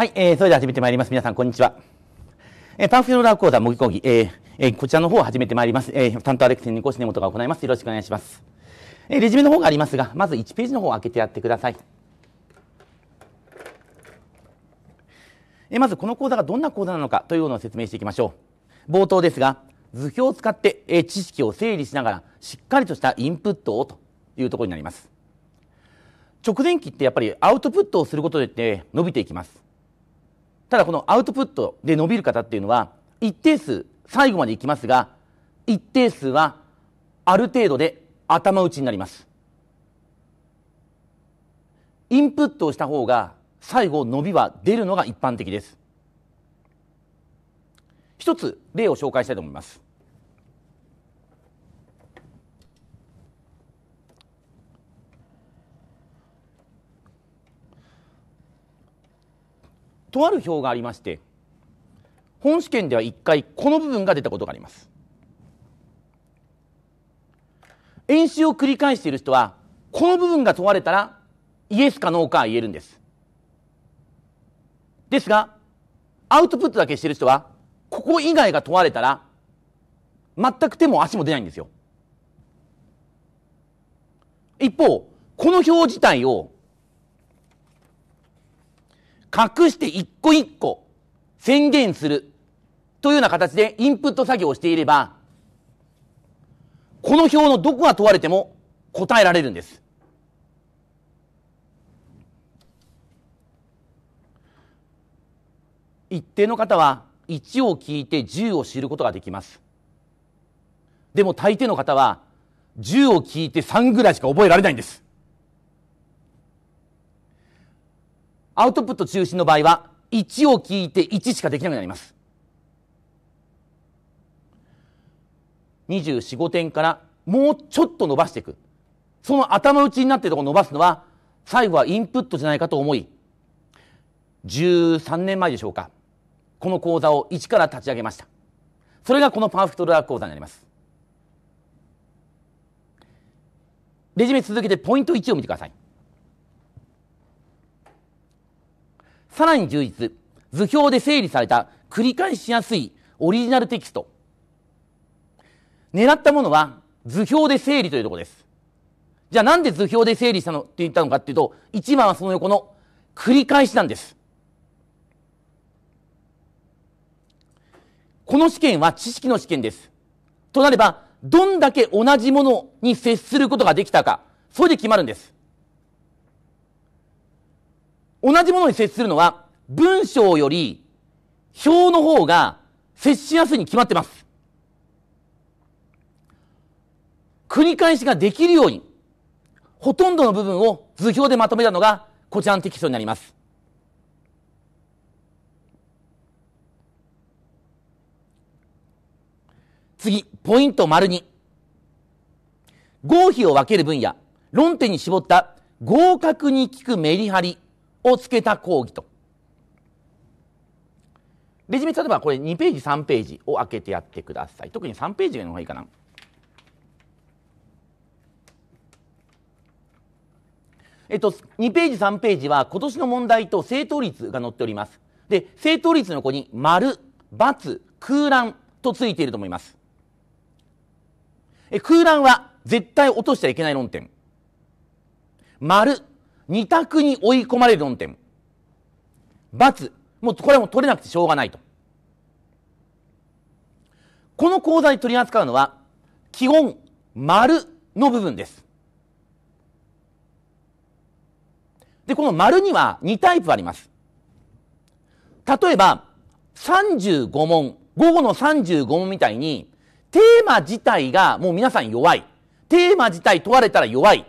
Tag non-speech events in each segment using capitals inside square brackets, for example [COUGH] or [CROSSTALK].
はい、えー、それでは始めてまいります。皆さん、こんにちは。えー、パンフィロラー講座模擬講義、えー、えー、こちらの方を始めてまいります。えー、担当アレクセンに講師根本が行います。よろしくお願いします。えー、レジュメの方がありますが、まず1ページの方を開けてやってください。えー、まずこの講座がどんな講座なのかというのを説明していきましょう。冒頭ですが、図表を使って、えー、知識を整理しながら、しっかりとしたインプットをというところになります。直前期ってやっぱりアウトプットをすることで伸びていきます。ただこのアウトプットで伸びる方っていうのは一定数最後までいきますが一定数はある程度で頭打ちになりますインプットをした方が最後伸びは出るのが一般的です一つ例を紹介したいと思いますとある表がありまして本試験では1回この部分が出たことがあります演習を繰り返している人はこの部分が問われたらイエスかノーか言えるんですですがアウトプットだけしてる人はここ以外が問われたら全く手も足も出ないんですよ一方この表自体を隠して一個一個宣言するというような形でインプット作業をしていれば、この表のどこが問われても答えられるんです。一定の方は1を聞いて10を知ることができます。でも大抵の方は10を聞いて3ぐらいしか覚えられないんです。アウトプット中心の場合は、1を聞いて1しかできなくなります。24、5点からもうちょっと伸ばしていく。その頭打ちになっているところを伸ばすのは、最後はインプットじゃないかと思い、13年前でしょうか。この講座を一から立ち上げました。それがこのパーフェクトドラッグ講座になります。レジュメ続けてポイント1を見てください。さらに充実、図表で整理された繰り返しやすいオリジナルテキスト。狙ったものは図表で整理というところです。じゃあなんで図表で整理したのって言ったのかっていうと、一番はその横の繰り返しなんです。この試験は知識の試験です。となれば、どんだけ同じものに接することができたか、それで決まるんです。同じものに接するのは、文章より表の方が接しやすいに決まってます。繰り返しができるように、ほとんどの部分を図表でまとめたのが、こちらのテキストになります。次、ポイント丸2。合否を分ける分野、論点に絞った合格に効くメリハリをつけた講義と。レジュメ例えばこれ2ページ3ページを開けてやってください特に3ページの方がいいかな。えっと、2ページ3ページは今年の問題と正答率が載っております。で、正答率の子に丸、×、空欄とついていると思います。え空欄は絶対落としちゃいけない論点。丸二択に追い込まれる論点。罰。もうこれはもう取れなくてしょうがないと。この講座で取り扱うのは、基本、丸の部分です。で、この丸には2タイプあります。例えば、35問、午後の35問みたいに、テーマ自体がもう皆さん弱い。テーマ自体問われたら弱い。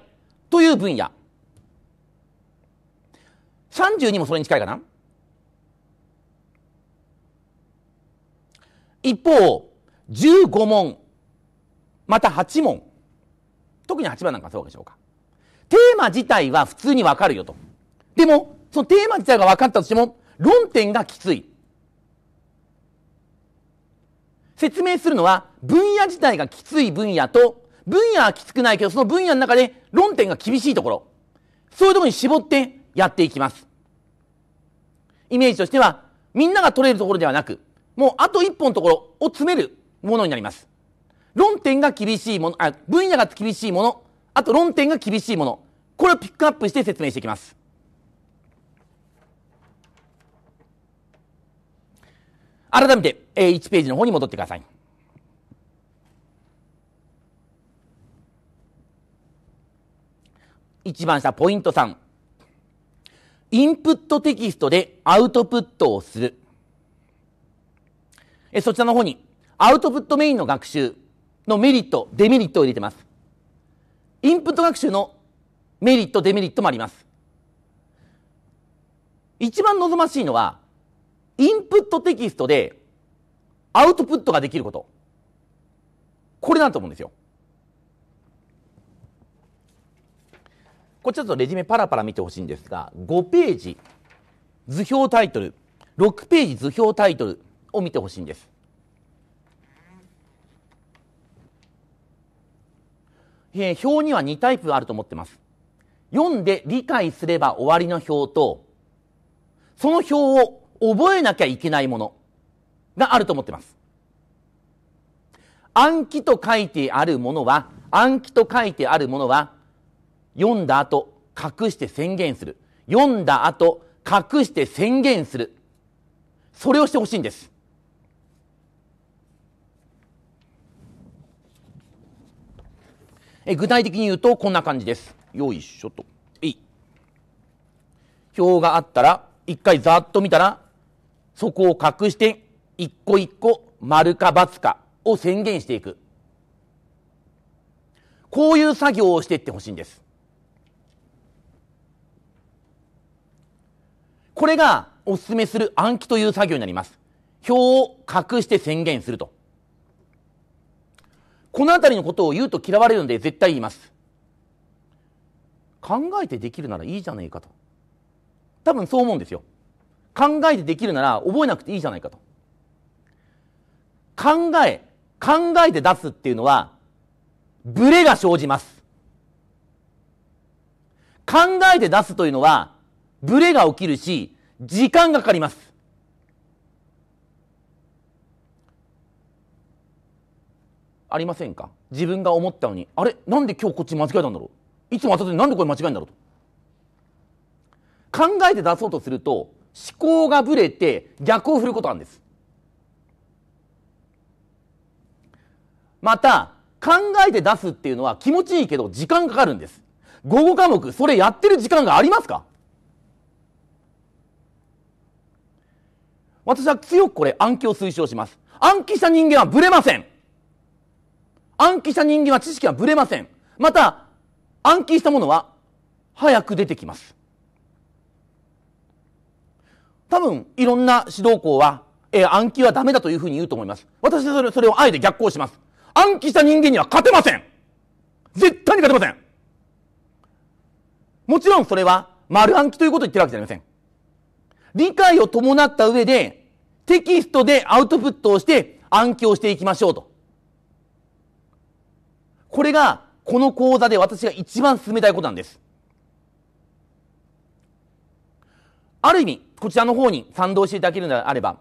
という分野。32もそれに近いかな一方15問また8問特に8番なんかそうでしょうかテーマ自体は普通にわかるよとでもそのテーマ自体が分かったとしても論点がきつい説明するのは分野自体がきつい分野と分野はきつくないけどその分野の中で論点が厳しいところそういうところに絞ってやっていきますイメージとしてはみんなが取れるところではなくもうあと一本のところを詰めるものになります論点が厳しいものあ分野が厳しいものあと論点が厳しいものこれをピックアップして説明していきます改めて、え1ページの方に戻ってください一番下ポイント3インプットテキストでアウトプットをする。えそちらの方に、アウトプットメインの学習のメリット、デメリットを入れてます。インプット学習のメリット、デメリットもあります。一番望ましいのは、インプットテキストでアウトプットができること。これだと思うんですよ。これちょっとレジュメパラパラ見てほしいんですが、5ページ、図表タイトル、6ページ図表タイトルを見てほしいんです。えー、表には2タイプあると思ってます。読んで理解すれば終わりの表と、その表を覚えなきゃいけないものがあると思ってます。暗記と書いてあるものは、暗記と書いてあるものは、読んだ後、隠して宣言する。読んだ後、隠して宣言する。それをしてほしいんです。え具体的に言うとこんな感じです。よいしょと。えい。表があったら、一回ざっと見たら、そこを隠して、一個一個、丸か×かを宣言していく。こういう作業をしていってほしいんです。これがお勧めする暗記という作業になります。表を隠して宣言すると。このあたりのことを言うと嫌われるので絶対言います。考えてできるならいいじゃねえかと。多分そう思うんですよ。考えてできるなら覚えなくていいじゃないかと。考え、考えて出すっていうのは、ブレが生じます。考えて出すというのは、ブレが起きるし、時間がかかります。ありませんか自分が思ったのに、あれなんで今日こっち間違えたんだろういつも当たってなんでこれ間違えんだろうと。考えて出そうとすると、思考がブレて逆を振ることなんです。また、考えて出すっていうのは気持ちいいけど時間かかるんです。午後科目、それやってる時間がありますか私は強くこれ暗記を推奨します。暗記した人間はブレません。暗記した人間は知識はブレません。また、暗記したものは早く出てきます。多分、いろんな指導校は、えー、暗記はダメだというふうに言うと思います。私はそれそれをあえて逆行します。暗記した人間には勝てません絶対に勝てませんもちろんそれは丸暗記ということを言ってるわけじゃありません。理解を伴った上で、テキストでアウトプットをして暗記をしていきましょうと。これが、この講座で私が一番進めたいことなんです。ある意味、こちらの方に賛同していただけるのであれば、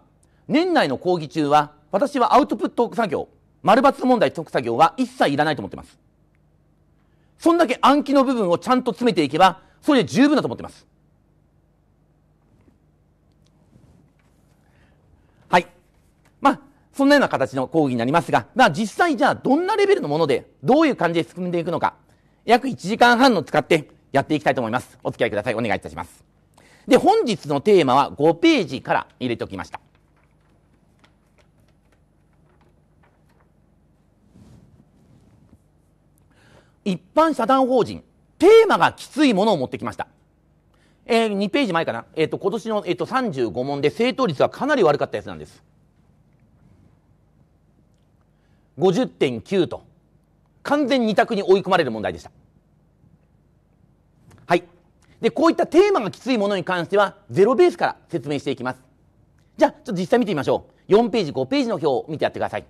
年内の講義中は、私はアウトプット作業、丸抜問題解く作業は一切いらないと思ってます。そんだけ暗記の部分をちゃんと詰めていけば、それで十分だと思ってます。そんなような形の講義になりますが、まあ実際じゃあどんなレベルのもので、どういう感じで進んでいくのか、約1時間半の使ってやっていきたいと思います。お付き合いください。お願いいたします。で、本日のテーマは5ページから入れておきました。一般社団法人、テーマがきついものを持ってきました。えー、2ページ前かな。えっ、ー、と、今年の、えーと、35問で正答率はかなり悪かったやつなんです。50.9と、完全に2択に追い込まれる問題でした。はい。で、こういったテーマがきついものに関しては、ゼロベースから説明していきます。じゃあ、ちょっと実際見てみましょう。4ページ、5ページの表を見てやってください。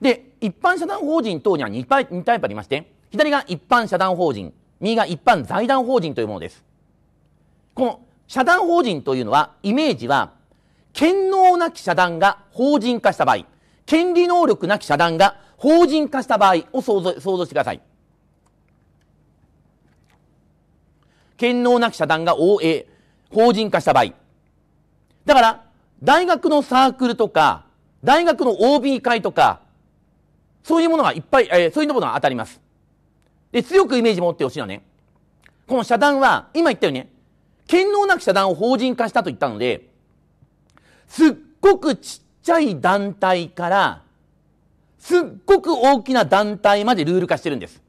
で、一般社団法人等には2タイプ ,2 タイプありまして、左が一般社団法人、右が一般財団法人というものです。この社団法人というのは、イメージは、権能なき社団が法人化した場合、権利能力なき社団が法人化した場合を想像想像してください。権能なき社団が OA、法人化した場合。だから、大学のサークルとか、大学の OB 会とか、そういうものがいっぱい、えー、そういうものが当たります。で、強くイメージ持ってほしいのね。この社団は、今言ったよね、堅能なき社団を法人化したと言ったので、すっごくちっちゃい団体から、すっごく大きな団体までルール化してるんです。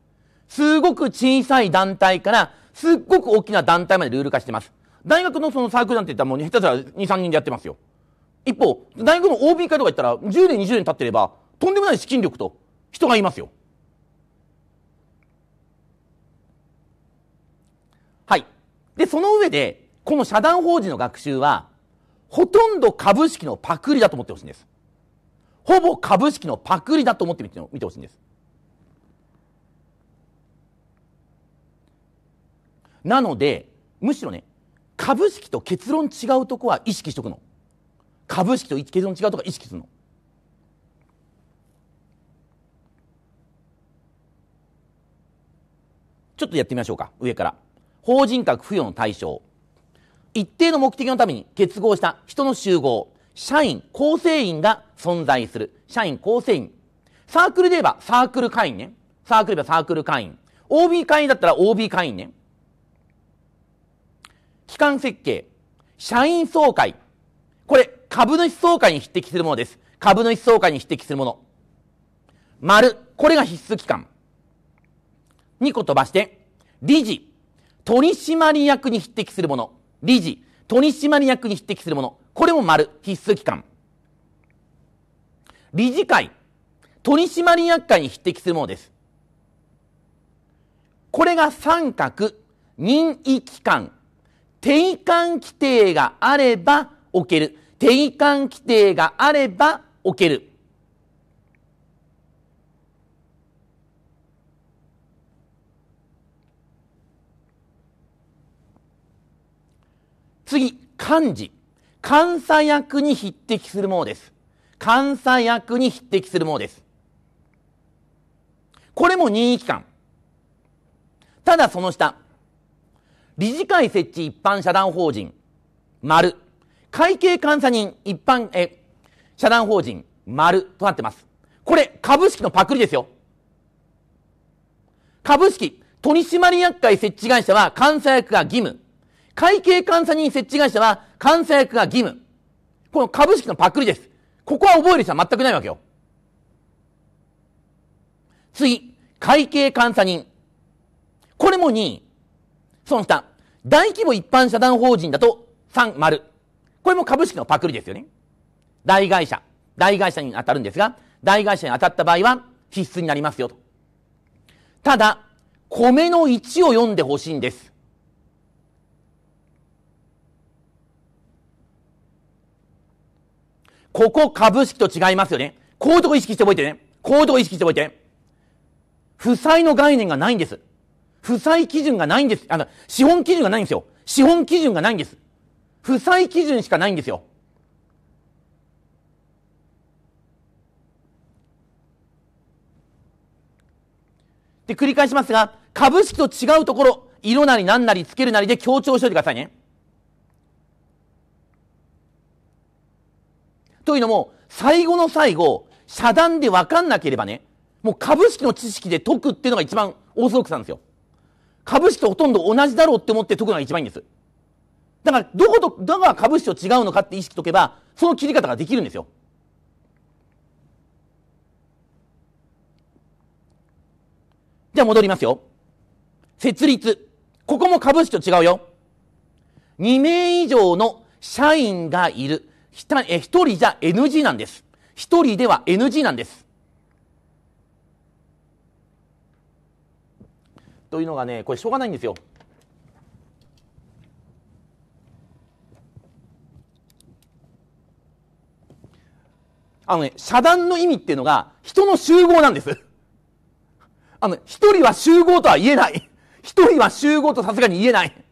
すごく小さい団体から、すっごく大きな団体までルール化してます。大学のそのサークルなんて言ったらもう下手したら2、3人でやってますよ。一方、大学の OB 会とか言ったら、10年、20年経ってれば、とんでもない資金力と人がいますよ。で、その上で、この社団法人の学習は、ほとんど株式のパクリだと思ってほしいんです。ほぼ株式のパクリだと思ってみて見てほしいんです。なので、むしろね、株式と結論違うとこは意識しとくの。株式と結論違うとこは意識するの。ちょっとやってみましょうか。上から。法人格付与の対象、一定の目的のために結合した人の集合、社員、構成員が存在する。社員、構成員。サークルで言えばサークル会員ね。サークルで言えばサークル会員。OB 会員だったら OB 会員ね。機関設計、社員総会。これ、株主総会に匹敵するものです。株主総会に匹敵するもの。丸、これが必須機関。2個飛ばして、理事、取締役に匹敵するもの。理事、取締役に匹敵するもの。これも丸、必須機関。理事会、取締役会に匹敵するものです。これが三角、任意機関、定款規定があれば置ける。定款規定があれば置ける。次、漢字。監査役に匹敵するものです。監査役に匹敵するものです。これも任意機関。ただその下。理事会設置一般社団法人、丸。会計監査人一般、え、社団法人、丸となってます。これ、株式のパクリですよ。株式、取締役会設置会社は監査役が義務。会計監査人設置会社は監査役が義務。この株式のパクリです。ここは覚える人は全くないわけよ。次、会計監査人。これも2位。その下、大規模一般社団法人だと3、丸。これも株式のパクリですよね。大会社。大会社に当たるんですが、大会社に当たった場合は必須になりますよと。ただ、米の1を読んでほしいんです。ここ株式と違いますよね。こういうとこ意識して覚えてね。こういうとこ意識して覚えて、負債の概念がないんです。負債基準がないんです。あの、資本基準がないんですよ。資本基準がないんです。負債基準しかないんですよ。で、繰り返しますが、株式と違うところ、色なり何なりつけるなりで強調しておいてくださいね。というのも、最後の最後、遮断で分かんなければね、もう株式の知識で解くっていうのが一番オーソドックスなんですよ。株式とほとんど同じだろうって思って解くのが一番いいんです。だから、どこと、だから株式と違うのかって意識解けば、その切り方ができるんですよ。じゃあ戻りますよ。設立。ここも株式と違うよ。2名以上の社員がいる。一人じゃ NG なんです。一人では NG なんです。というのがね、これしょうがないんですよ。あのね、遮断の意味っていうのが、人の集合なんです。あの、一人は集合とは言えない。一人は集合とさすがに言えない。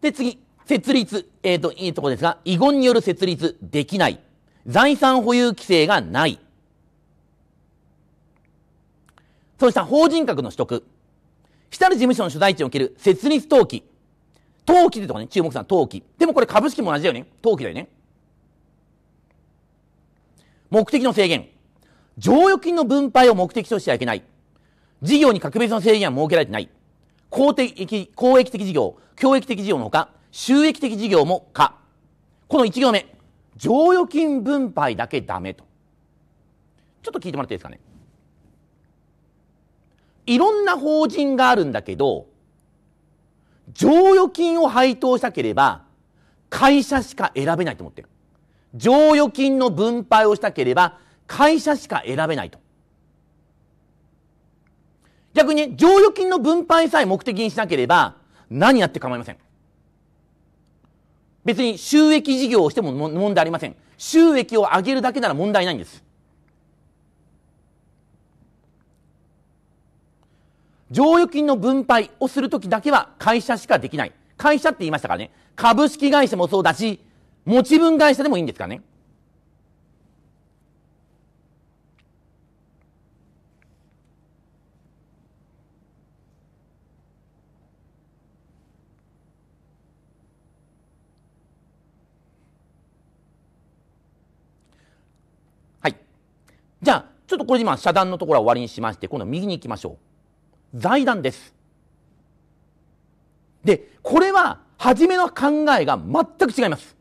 で、次、設立。えっ、ー、と、いいとこですが、遺言による設立できない。財産保有規制がない。そうした法人格の取得。したる事務所の所在地における設立登記。登記ってとこね、注目さん、登記。でもこれ株式も同じだよね。登記だよね。目的の制限。剰余金の分配を目的としてはいけない。事業に格別の制限は設けられてない。公的公益的事業、教育的事業のほか、収益的事業もか。この1行目、剰余金分配だけダメと。ちょっと聞いてもらっていいですかね。いろんな法人があるんだけど、剰余金を配当したければ、会社しか選べないと思ってる。剰余金の分配をしたければ、会社しか選べないと。逆に剰余金の分配さえ目的にしなければ何やって構いません。別に収益事業をしても問題ありません。収益を上げるだけなら問題ないんです。剰余金の分配をするときだけは会社しかできない。会社って言いましたからね。株式会社もそうだし、持ち分会社でもいいんですからね。じゃあ、ちょっとこれ今、遮断のところは終わりにしまして、今度は右に行きましょう。財団です。で、これは、初めの考えが全く違います。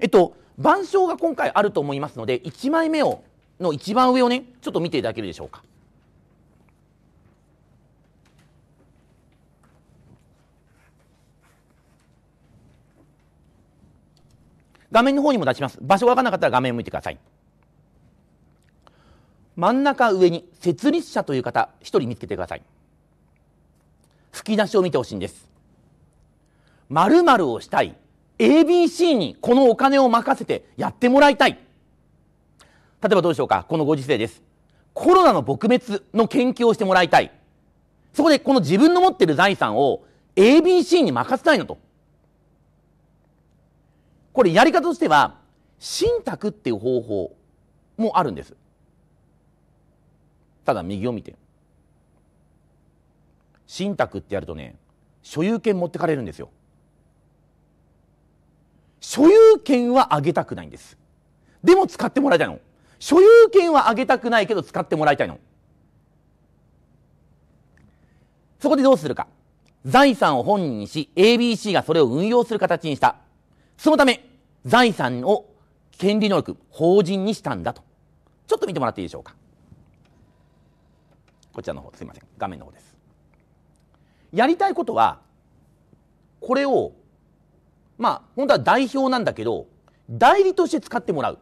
えっと、板書が今回あると思いますので、1枚目を、の一番上をね、ちょっと見ていただけるでしょうか。画面の方にも出します。場所が分からなかったら画面を向いてください。真ん中上に設立者という方1人見つけてください吹き出しを見てほしいんです○○をしたい ABC にこのお金を任せてやってもらいたい例えばどうでしょうかこのご時世ですコロナの撲滅の研究をしてもらいたいそこでこの自分の持ってる財産を ABC に任せたいのとこれやり方としては信託っていう方法もあるんですただ右を見て信託ってやるとね所有権持ってかれるんですよ所有権はあげたくないんですでも使ってもらいたいの所有権はあげたくないけど使ってもらいたいのそこでどうするか財産を本人にし ABC がそれを運用する形にしたそのため財産を権利能力法人にしたんだとちょっと見てもらっていいでしょうかこちらの方すいません画面の方ですやりたいことはこれをまあ本当は代表なんだけど代理として使ってもらう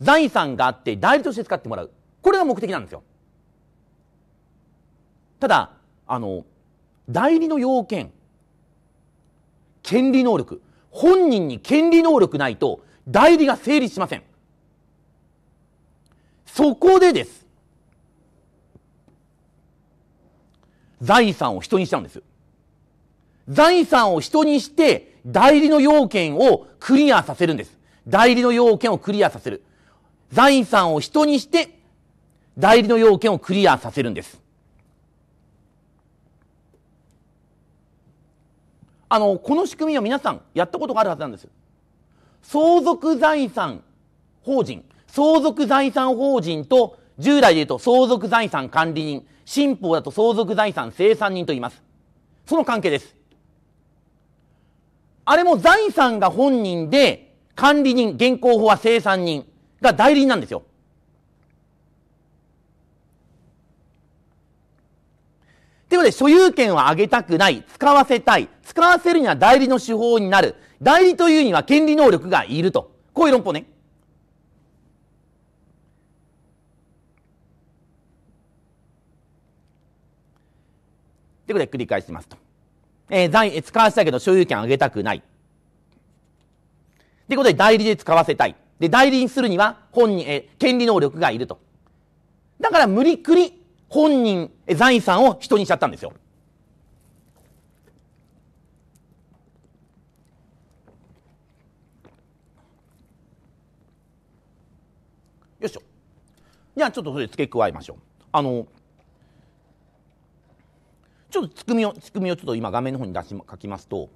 財産があって代理として使ってもらうこれが目的なんですよただあの代理の要件権利能力本人に権利能力ないと代理が成立しませんそこでです財産を人にしちゃうんです。財産を人にして、代理の要件をクリアさせるんです。代理の要件をクリアさせる。財産を人にして、代理の要件をクリアさせるんです。あの、この仕組みは皆さんやったことがあるはずなんです。相続財産法人、相続財産法人と従来で言うと相続財産管理人、新法だと相続財産清算人と言います。その関係です。あれも財産が本人で、管理人、現行法は清算人が代理人なんですよ。ということで、所有権はあげたくない、使わせたい、使わせるには代理の手法になる、代理というには権利能力がいると。こういう論法ね。ということで繰り返しますと。えー、財、使わせたけど所有権あげたくない。ということで代理で使わせたい。で、代理にするには本人、えー、権利能力がいると。だから無理くり本人、えー、財産を人にしちゃったんですよ。よいしょ。じゃあちょっとそれ付け加えましょう。あの、ちょっと仕組みを仕組みをちょっと今画面の方に出し書きますと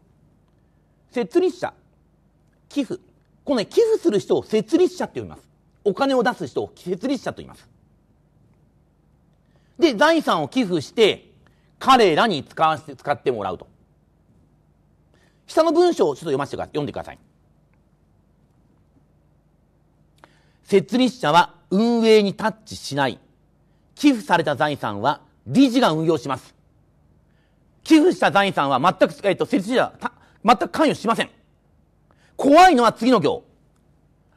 設立者寄付このね寄付する人を設立者って呼びますお金を出す人を設立者と言いますで財産を寄付して彼らに使わせて使ってもらうと下の文章をちょっと読ませてくだ読んでください設立者は運営にタッチしない寄付された財産は理事が運用します寄付した財産は全く、えっ、ー、と、成立者は全く関与しません。怖いのは次の行。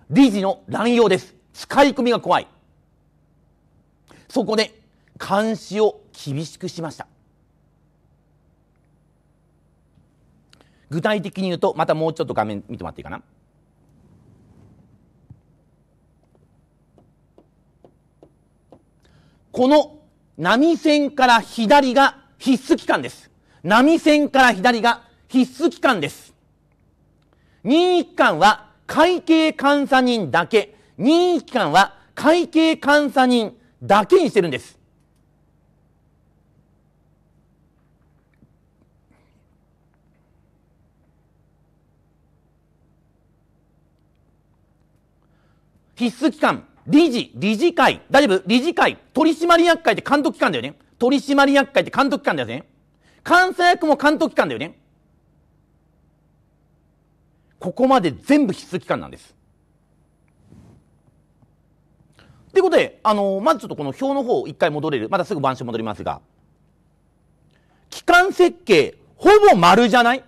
理事の乱用です。使い込みが怖い。そこで、監視を厳しくしました。具体的に言うと、またもうちょっと画面見てもらっていいかな。この波線から左が必須期間です。波線から左が必須機関です。任意機関は会計監査人だけ、任意機関は会計監査人だけにしてるんです。必須機関、理事、理事会、大丈夫理事会、取締役会って監督機関だよね。取締役会って監督機関だよね。監査役も監督機関だよね。ここまで全部必須機関なんです。ていうことで、あのまずちょっとこの表の方、一回戻れる。またすぐ番所戻りますが。機関設計、ほぼ丸じゃない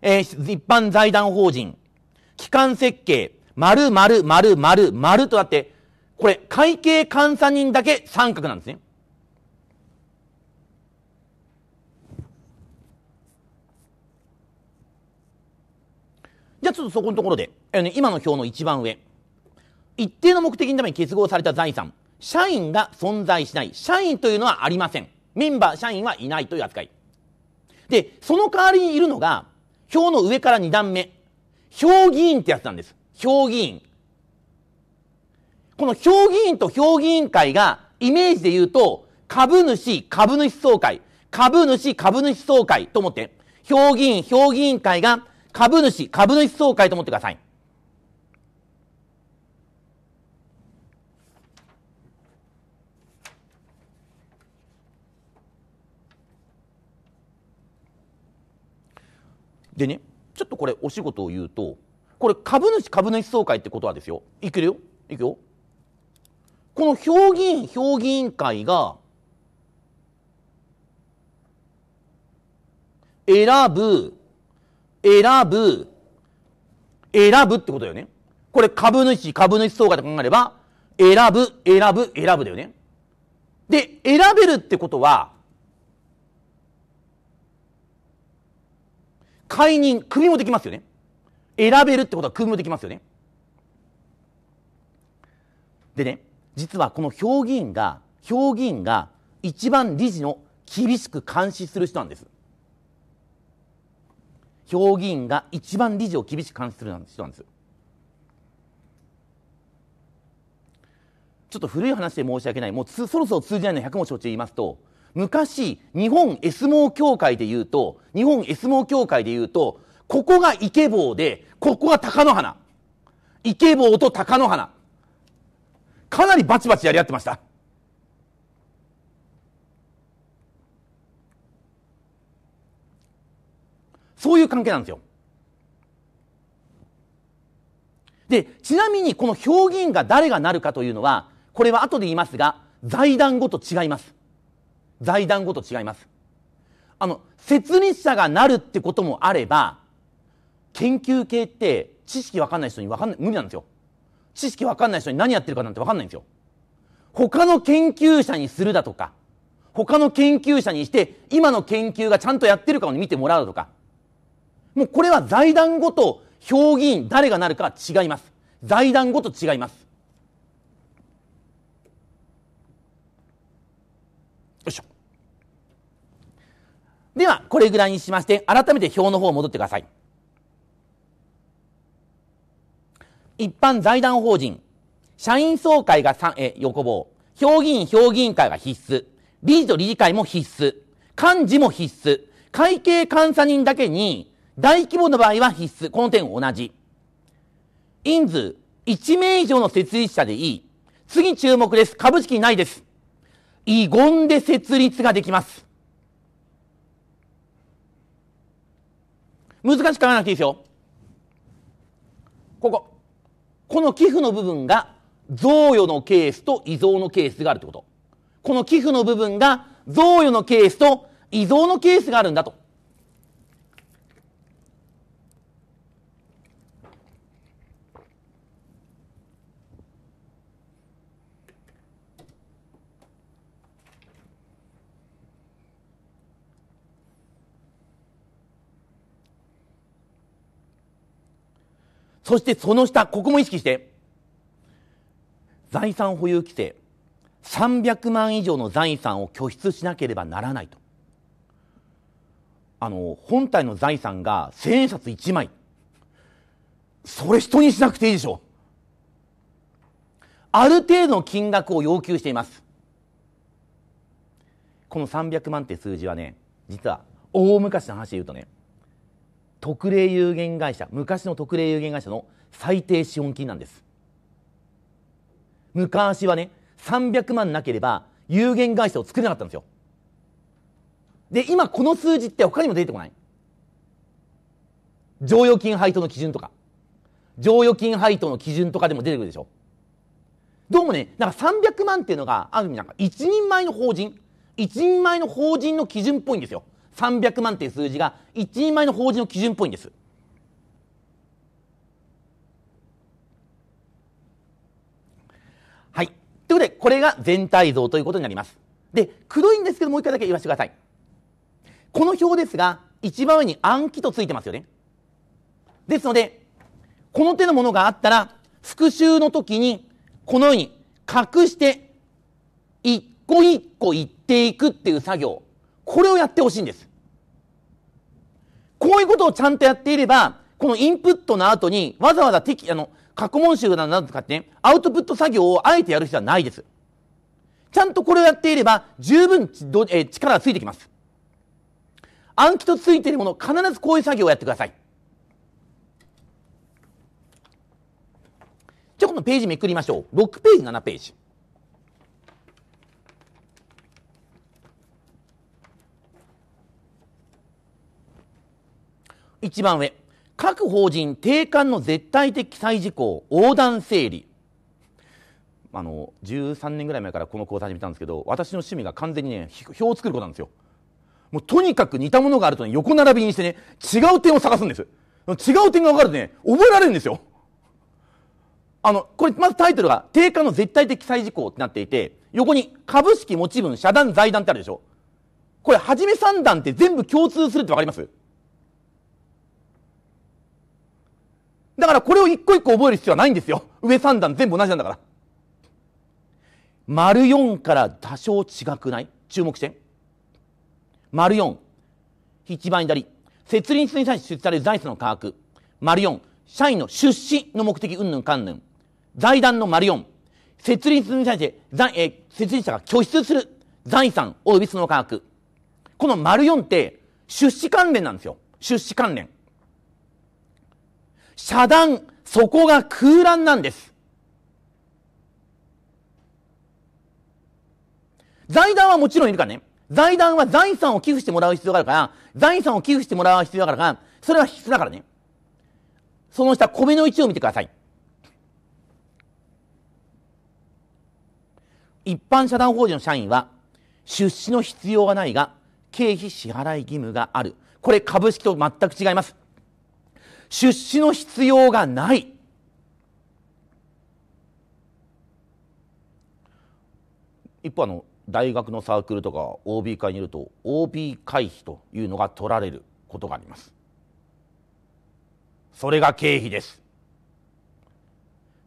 えー、一般財団法人、機関設計、丸、丸、丸、丸、丸とあって、これ、会計監査人だけ三角なんですね。じゃあちょっとそこのところで、えーね、今の表の一番上一定の目的のために結合された財産社員が存在しない社員というのはありませんメンバー社員はいないという扱いでその代わりにいるのが表の上から2段目評議員ってやつなんです評議員この評議員と評議員会がイメージで言うと株主株主総会株主株主総会と思って評議員評議員会が株主、株主総会と思ってください。でね、ちょっとこれお仕事を言うと、これ株主株主総会ってことはですよ。いけるよ。いくよ。この評議員、評議員会が、選ぶ選ぶ、選ぶってことだよね。これ株主、株主総会と考えれば、選ぶ、選ぶ、選ぶだよね。で、選べるってことは、解任、首もできますよね。選べるってことは首もできますよね。でね、実はこの評議員が、評議員が一番理事の厳しく監視する人なんです。評議員が一番理事を厳しく監視する人なんですちょっと古い話で申し訳ない、もうそろそろ通じないの100も承知で言いますと、昔、日本エスモー協会でいうと、日本エスモー協会でいうと、ここがイケボウで、ここが貴乃花。イケボウと貴乃花。かなりバチバチやり合ってました。そういう関係なんですよ。で、ちなみにこの評議員が誰がなるかというのは、これは後で言いますが、財団ごと違います。財団ごと違います。あの、設立者がなるってこともあれば、研究系って知識わかんない人にわかんない、無理なんですよ。知識わかんない人に何やってるかなんてわかんないんですよ。他の研究者にするだとか、他の研究者にして、今の研究がちゃんとやってるかを見てもらうとか、もうこれは財団ごと評議員誰がなるか違います。財団ごと違います。よいしょ。では、これぐらいにしまして、改めて表の方戻ってください。一般財団法人、社員総会が3え横棒、評議員評議員会が必須、理事と理事会も必須、幹事も必須、会計監査人だけに大規模の場合は必須。この点同じ。人数、1名以上の設立者でいい。次注目です。株式ないです。遺言で設立ができます。難しく考えなくていいですよ。ここ。この寄付の部分が贈与のケースと遺贈のケースがあるってこと。この寄付の部分が贈与のケースと遺贈のケースがあるんだと。そしてその下、ここも意識して、財産保有規制、300万以上の財産を拠出しなければならないと。あの、本体の財産が千円札1枚。それ人にしなくていいでしょ。う。ある程度の金額を要求しています。この300万って数字はね、実は大昔の話で言うとね、特例有限会社昔の特例有限会社の最低資本金なんです昔はね300万なければ有限会社を作れなかったんですよで今この数字って他にも出てこない剰余金配当の基準とか剰余金配当の基準とかでも出てくるでしょどうもねなんか300万っていうのがある意味なんか一人前の法人一人前の法人の基準っぽいんですよ300万という数字が一人前の法人の基準っぽいんです。はい。ということで、これが全体像ということになります。で、黒いんですけど、もう一回だけ言わせてください。この表ですが、一番上に暗記とついてますよね。ですので、この手のものがあったら、復習の時に、このように隠して、一個一個言っていくっていう作業。これをやってほしいんです。こういうことをちゃんとやっていれば、このインプットの後に、わざわざ適、あの、過去問集などなど使って、ね、アウトプット作業をあえてやる必要はないです。ちゃんとこれをやっていれば、十分ど、えー、力がついてきます。暗記とついているもの、必ずこういう作業をやってください。じゃあ、このページめくりましょう。6ページ、7ページ。一番上、各法人定款の絶対的記載事項横断整理。あの13年ぐらい前からこの講座始めたんですけど私の趣味が完全にね表を作ることなんですよもうとにかく似たものがあると、ね、横並びにしてね違う点を探すんです違う点が分かるとね覚えられるんですよあのこれまずタイトルが定価の絶対的記載事項ってなっていて横に株式持ち分社団財団ってあるでしょこれはじめ三段って全部共通するって分かりますだからこれを一個一個覚える必要はないんですよ。上三段全部同じなんだから。丸四から多少違くない注目して。丸四、一番左。設立に際して出される財産の価格。丸四、社員の出資の目的、うんぬんかんぬん。財団の丸四、設立に際して、財えー、設立者が拠出する財産及びその価格。この丸四って、出資関連なんですよ。出資関連。遮断、そこが空欄なんです。財団はもちろんいるからね。財団は財産を寄付してもらう必要があるから、財産を寄付してもらう必要があるから、それは必須だからね。その下、米の位置を見てください。一般社団法人の社員は、出資の必要はないが、経費支払い義務がある。これ株式と全く違います。出資の必要がない一方の大学のサークルとか OB 会にいると OB 会費というのが取られることがありますそれが経費です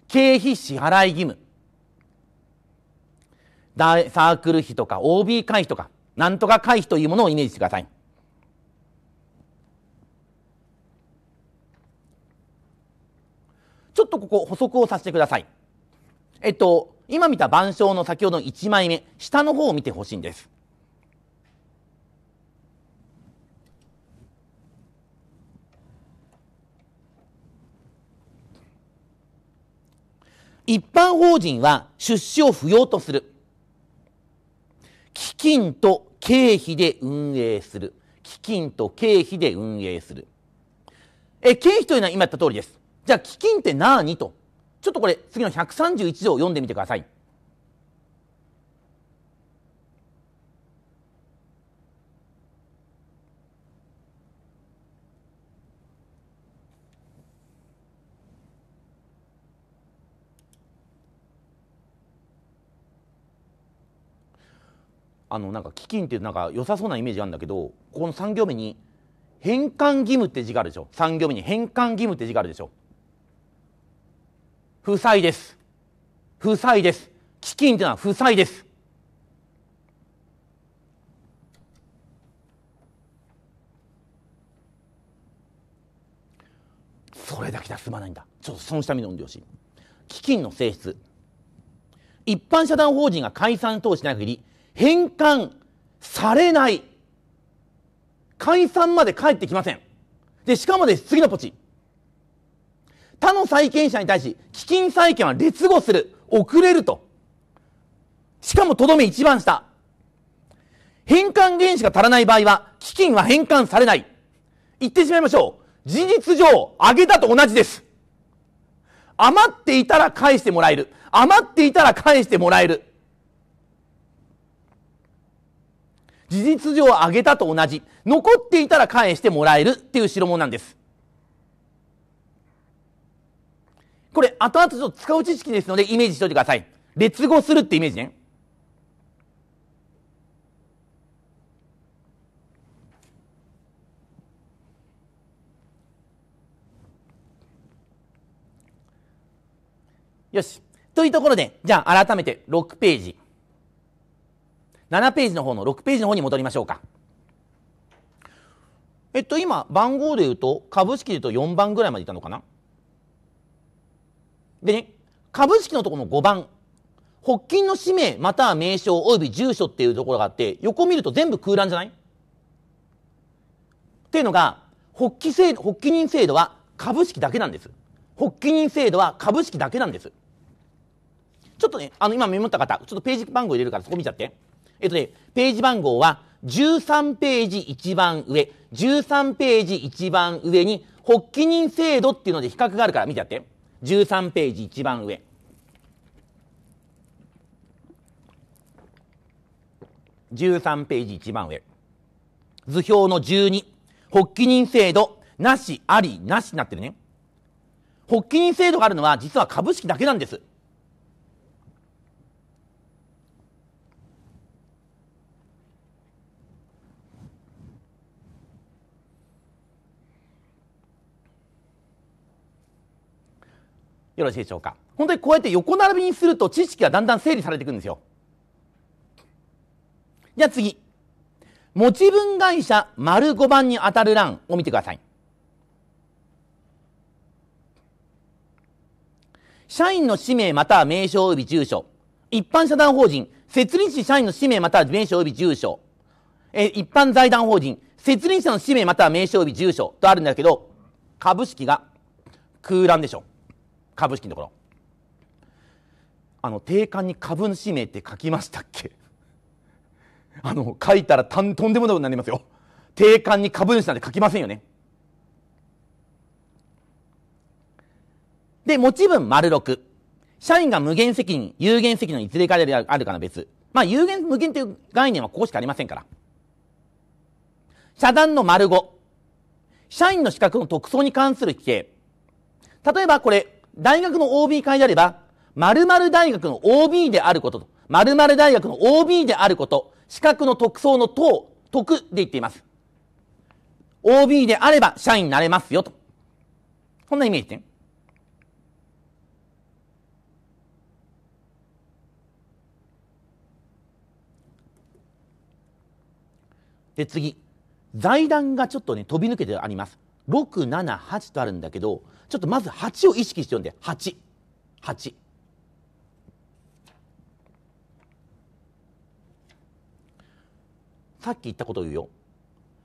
経費支払い義務サークル費とか OB 会費とかなんとか会費というものをイメージしてくださいちょっとここ補足をさせてください。えっと、今見た板書の先ほどの1枚目、下の方を見てほしいんです。一般法人は出資を不要とする。基金と経費で運営する。基金と経費で運営する。え、経費というのは今言った通りです。じゃあ、基金って何と。ちょっとこれ、次の131条を読んでみてください。あのなんか基金っていうなんか良さそうなイメージあるんだけどここの3行目に「返還義務」って字があるでしょ3行目に「返還義務」って字があるでしょ負債です。負債です。基金というのは負債です。それだけじゃ済まないんだ。ちょっとその下見の音量し。基金の性質。一般社団法人が解散等しない限り、返還されない。解散まで帰ってきません。で、しかもです、次のポチ。他の債権者に対し、基金債権は劣後する。遅れると。しかもとどめ一番下。返還原資が足らない場合は、基金は返還されない。言ってしまいましょう。事実上、上げたと同じです。余っていたら返してもらえる。余っていたら返してもらえる。事実上上げたと同じ。残っていたら返してもらえるっていう代物なんです。これ後々ちょっと使う知識ですのでイメージしておいてください。劣後するってイメージね。よし。というところで、じゃあ改めて6ページ。7ページの方の6ページの方に戻りましょうか。えっと、今、番号で言うと、株式で言うと4番ぐらいまでいたのかなでね、株式のところの5番、発金の氏名または名称及び住所っていうところがあって、横見ると全部空欄じゃないっていうのが、発起制度、発起人制度は株式だけなんです。発起人制度は株式だけなんです。ちょっとね、あの、今メモった方、ちょっとページ番号入れるからそこ見ちゃって。えっとね、ページ番号は13ページ一番上、13ページ一番上に、発起人制度っていうので比較があるから見てやって。13ページ一番上13ページ一番上図表の12発起人制度なしありなしになってるね発起人制度があるのは実は株式だけなんですよろしいでしょうか本当にこうやって横並びにすると知識がだんだん整理されていくんですよじゃあ次持ち分会社丸5番に当たる欄を見てください社員の氏名または名称及び住所一般社団法人設立者社員の氏名または名称及び住所え一般財団法人設立者の氏名または名称及び住所とあるんだけど株式が空欄でしょ株式のところあの定款に株主名って書きましたっけ [LAUGHS] あの書いたらたんとんでもないことになりますよ定款に株主なんて書きませんよねで持ち分丸6社員が無限責任有限責任のいずれかであるかの別まあ有限無限という概念はここしかありませんから社団の丸5社員の資格の特徴に関する規定例えばこれ大学の OB 会であれば、〇〇大学の OB であることと、〇〇大学の OB であること、資格の特層の等、徳で言っています。OB であれば社員になれますよと。こんなイメージね。で、次。財団がちょっとね、飛び抜けてあります。678とあるんだけどちょっとまず8を意識して読んで8。8さっき言ったことを言うよ。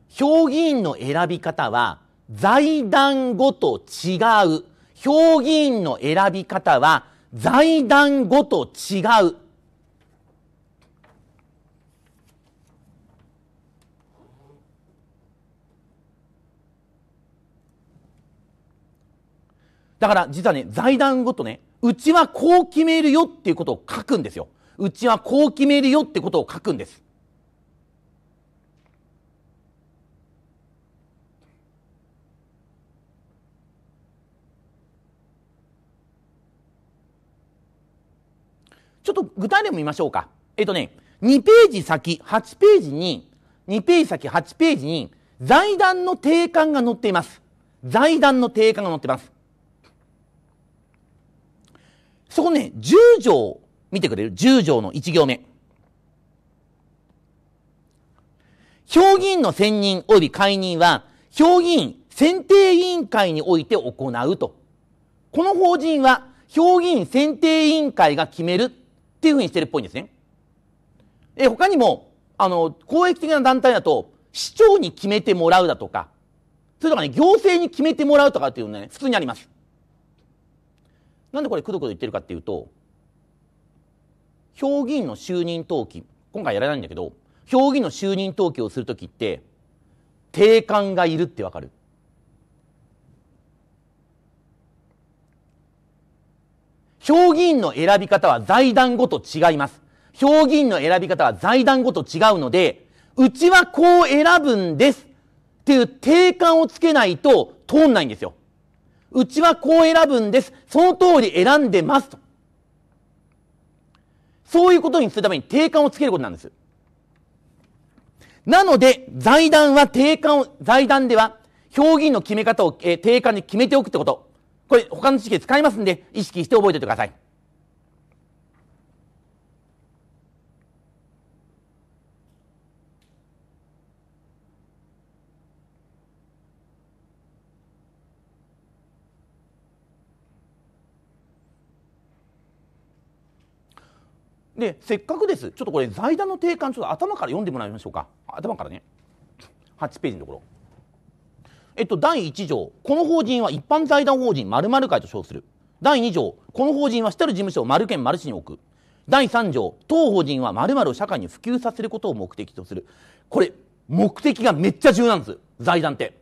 評議員の選び方は財団ごと違う。評議員の選び方は財団ごと違う。だから実はね、財団ごとね、うちはこう決めるよっていうことを書くんですよ。うちはこう決めるよってことを書くんです。ちょっと具体例も見ましょうか。えっ、とね、2ページ先、8ページに、2ページ先、8ページに、財団の定款が載っています。財団の定款が載っています。そこね、十条、見てくれる十条の一行目。評議員の選任及び解任は、評議員選定委員会において行うと。この法人は、評議員選定委員会が決めるっていうふうにしてるっぽいんですね。え、他にも、あの、公益的な団体だと、市長に決めてもらうだとか、それとかね、行政に決めてもらうとかっていうのね、普通にあります。なんでこれくどくど言ってるかっていうと評議員の就任登記今回やらないんだけど評議員の就任登記をする時って定款がいるってわかる評議員の選び方は財団ごと違います。評議員の選び方は財団ごと違うので、うちはこう選ぶんですっていう定款をつけないと通んないんですよ。うちはこう選ぶんです。その通り選んでますと。そういうことにするために定款をつけることなんです。なので、財団は定款を、財団では、評議員の決め方を、えー、定款に決めておくってこと。これ、他の知識使いますんで、意識して覚えておいてください。でせっかくですちょっとこれ財団の定款ちょっと頭から読んでもらいましょうか頭からね8ページのところえっと第1条この法人は一般財団法人〇〇会と称する第2条この法人は主たる事務所を丸県丸市に置く第3条当法人は〇〇を社会に普及させることを目的とするこれ目的がめっちゃ重要なんです財団って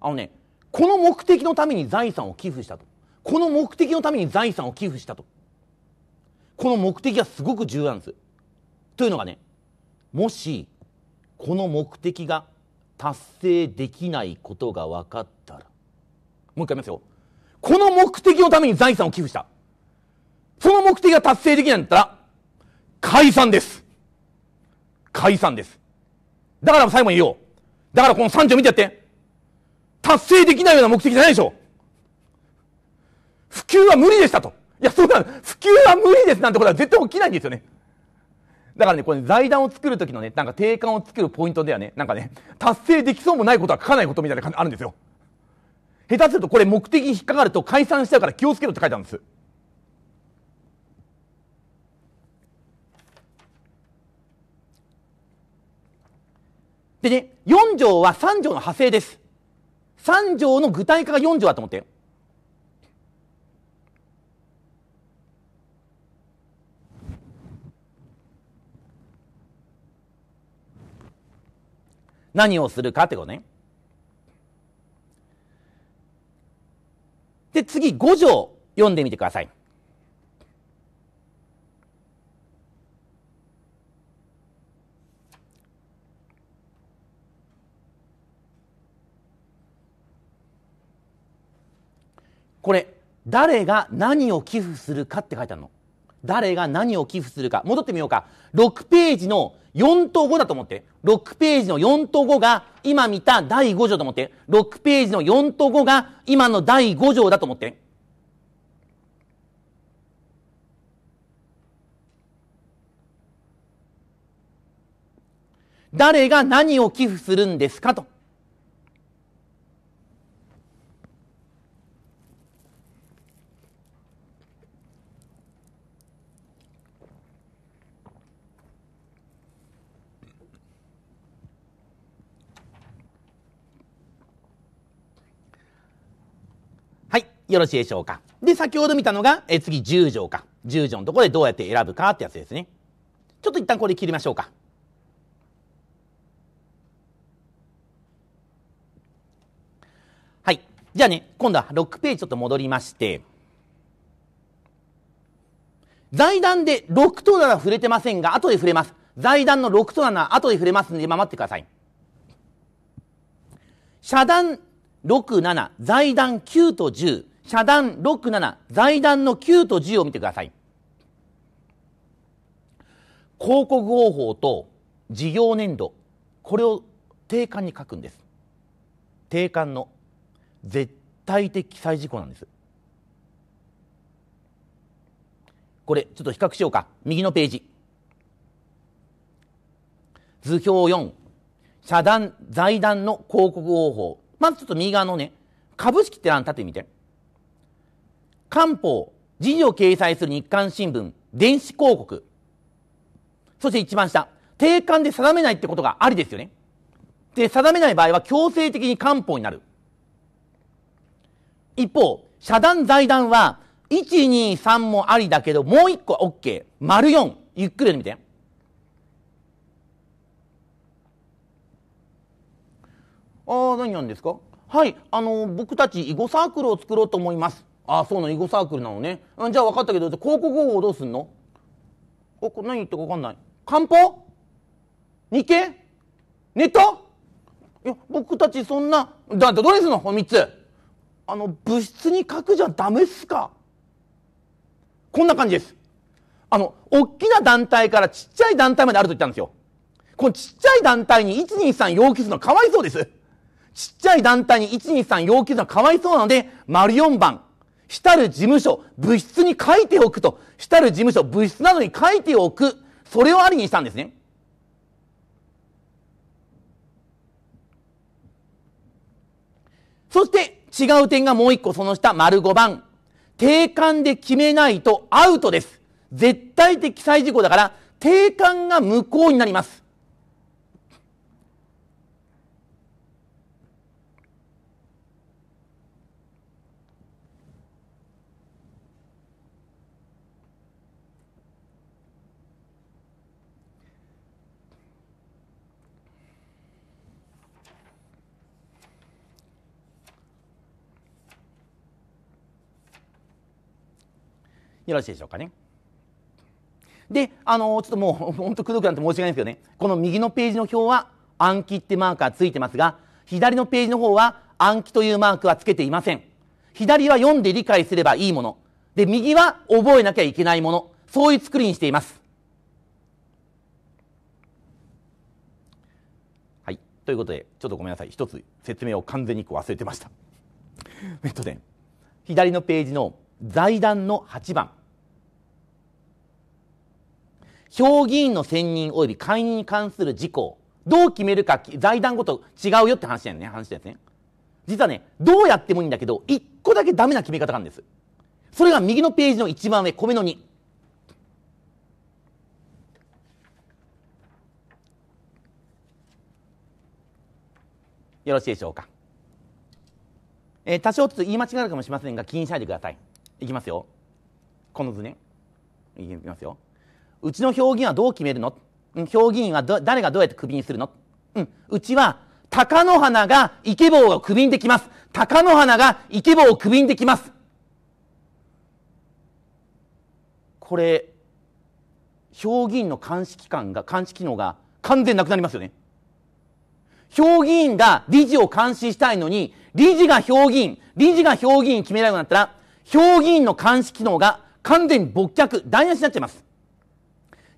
あのねこの目的のために財産を寄付したとこの目的のために財産を寄付したとこの目的がすごく重要なんです。というのがねもしこの目的が達成できないことが分かったらもう一回言いますよこの目的のために財産を寄付したその目的が達成できないんだったら解散です解散ですだから最後に言おうだからこの3条見てやって達成できないような目的じゃないでしょ普及は無理でしたといや、そうなの。普及は無理ですなんてことは絶対起きないんですよね。だからね、これ、ね、財団を作るときのね、なんか定款を作るポイントではね、なんかね、達成できそうもないことは書かないことみたいな感じあるんですよ。下手するとこれ目的引っかかると解散しちゃうから気をつけろって書いてあるんです。でね、4条は3条の派生です。3条の具体化が4条だと思って。何をするかってことね。で、次5条読んでみてください。これ誰が何を寄付するかって書いてあるの誰が何を寄付するか戻ってみようか6ページの4と5だと思って。6ページの4と5が今見た第5条と思って。6ページの4と5が今の第5条だと思って。誰が何を寄付するんですかと。よろしいでしょうか。で、先ほど見たのが、え次10条か。10条のところでどうやって選ぶかってやつですね。ちょっと一旦これ切りましょうか。はい。じゃあね、今度は6ページちょっと戻りまして、財団で6と7は触れてませんが、後で触れます。財団の6と7は後で触れますので、今待ってください。社団6、7、財団9と10、遮断67財団の9と10を見てください広告方法と事業年度これを定款に書くんです定款の絶対的記載事項なんですこれちょっと比較しようか右のページ図表4社団財団の広告方法まずちょっと右側のね株式って何立ってみて官報、記事を掲載する日刊新聞、電子広告。そして一番下、定款で定めないってことがありですよね。で、定めない場合は強制的に官報になる。一方、社団財団は、123もありだけど、もう1個 OK。丸4。ゆっくりで見て。ああ、何なんですかはい、あの、僕たち囲碁サークルを作ろうと思います。ああそうなの囲碁サークルなのね、ん、じゃあ分かったけど広告方法どうすんのおこれ何言ってか分かんない漢方日経ネットいや僕たちそんなだってどれすんのこの3つあの物質に書くじゃダメっすかこんな感じですあの大きな団体からちっちゃい団体まであると言ったんですよこのちっちゃい団体に123要求するのはかわいそうですちっちゃい団体に123要求するのはかわいそうなので、丸4番、主たる事務所、物質に書いておくと、主たる事務所、物質などに書いておく、それをありにしたんですね。そして違う点がもう一個その下、丸5番。定款で決めないとアウトです。絶対的記載事項だから、定款が無効になります。よろしいでしょうかね。で、あのちょっともう、[LAUGHS] 本当くどくなって申し訳ないんですけどね、この右のページの表は暗記ってマークがついてますが、左のページの方は暗記というマークはつけていません。左は読んで理解すればいいもの。で、右は覚えなきゃいけないもの。そういう作りにしています。はい。ということで、ちょっとごめんなさい。一つ説明を完全に忘れてました。えっとね、左のページの財団の8番評議員の選任及び解任に関する事項どう決めるか財団ごと違うよって話だよね話だよね実はねどうやってもいいんだけど1個だけダメな決め方があるんですそれが右のページの一番上米の2よろしいでしょうか、えー、多少ちょっと言い間違えるかもしれませんが気にしないでくださいいきますよこの図ねいきますようちの評議員はどう決めるの評議員は誰がどうやってクビにするの、うん、うちは貴乃花がイケボーをクビにできます貴乃花がイケボーをクビにできますこれ評議員の監視機関が監視機能が完全なくなりますよね評議員が理事を監視したいのに理事が評議員理事が評議員決められなくなったら評議員の監視機能が完全に没却、台無しになっちゃいます。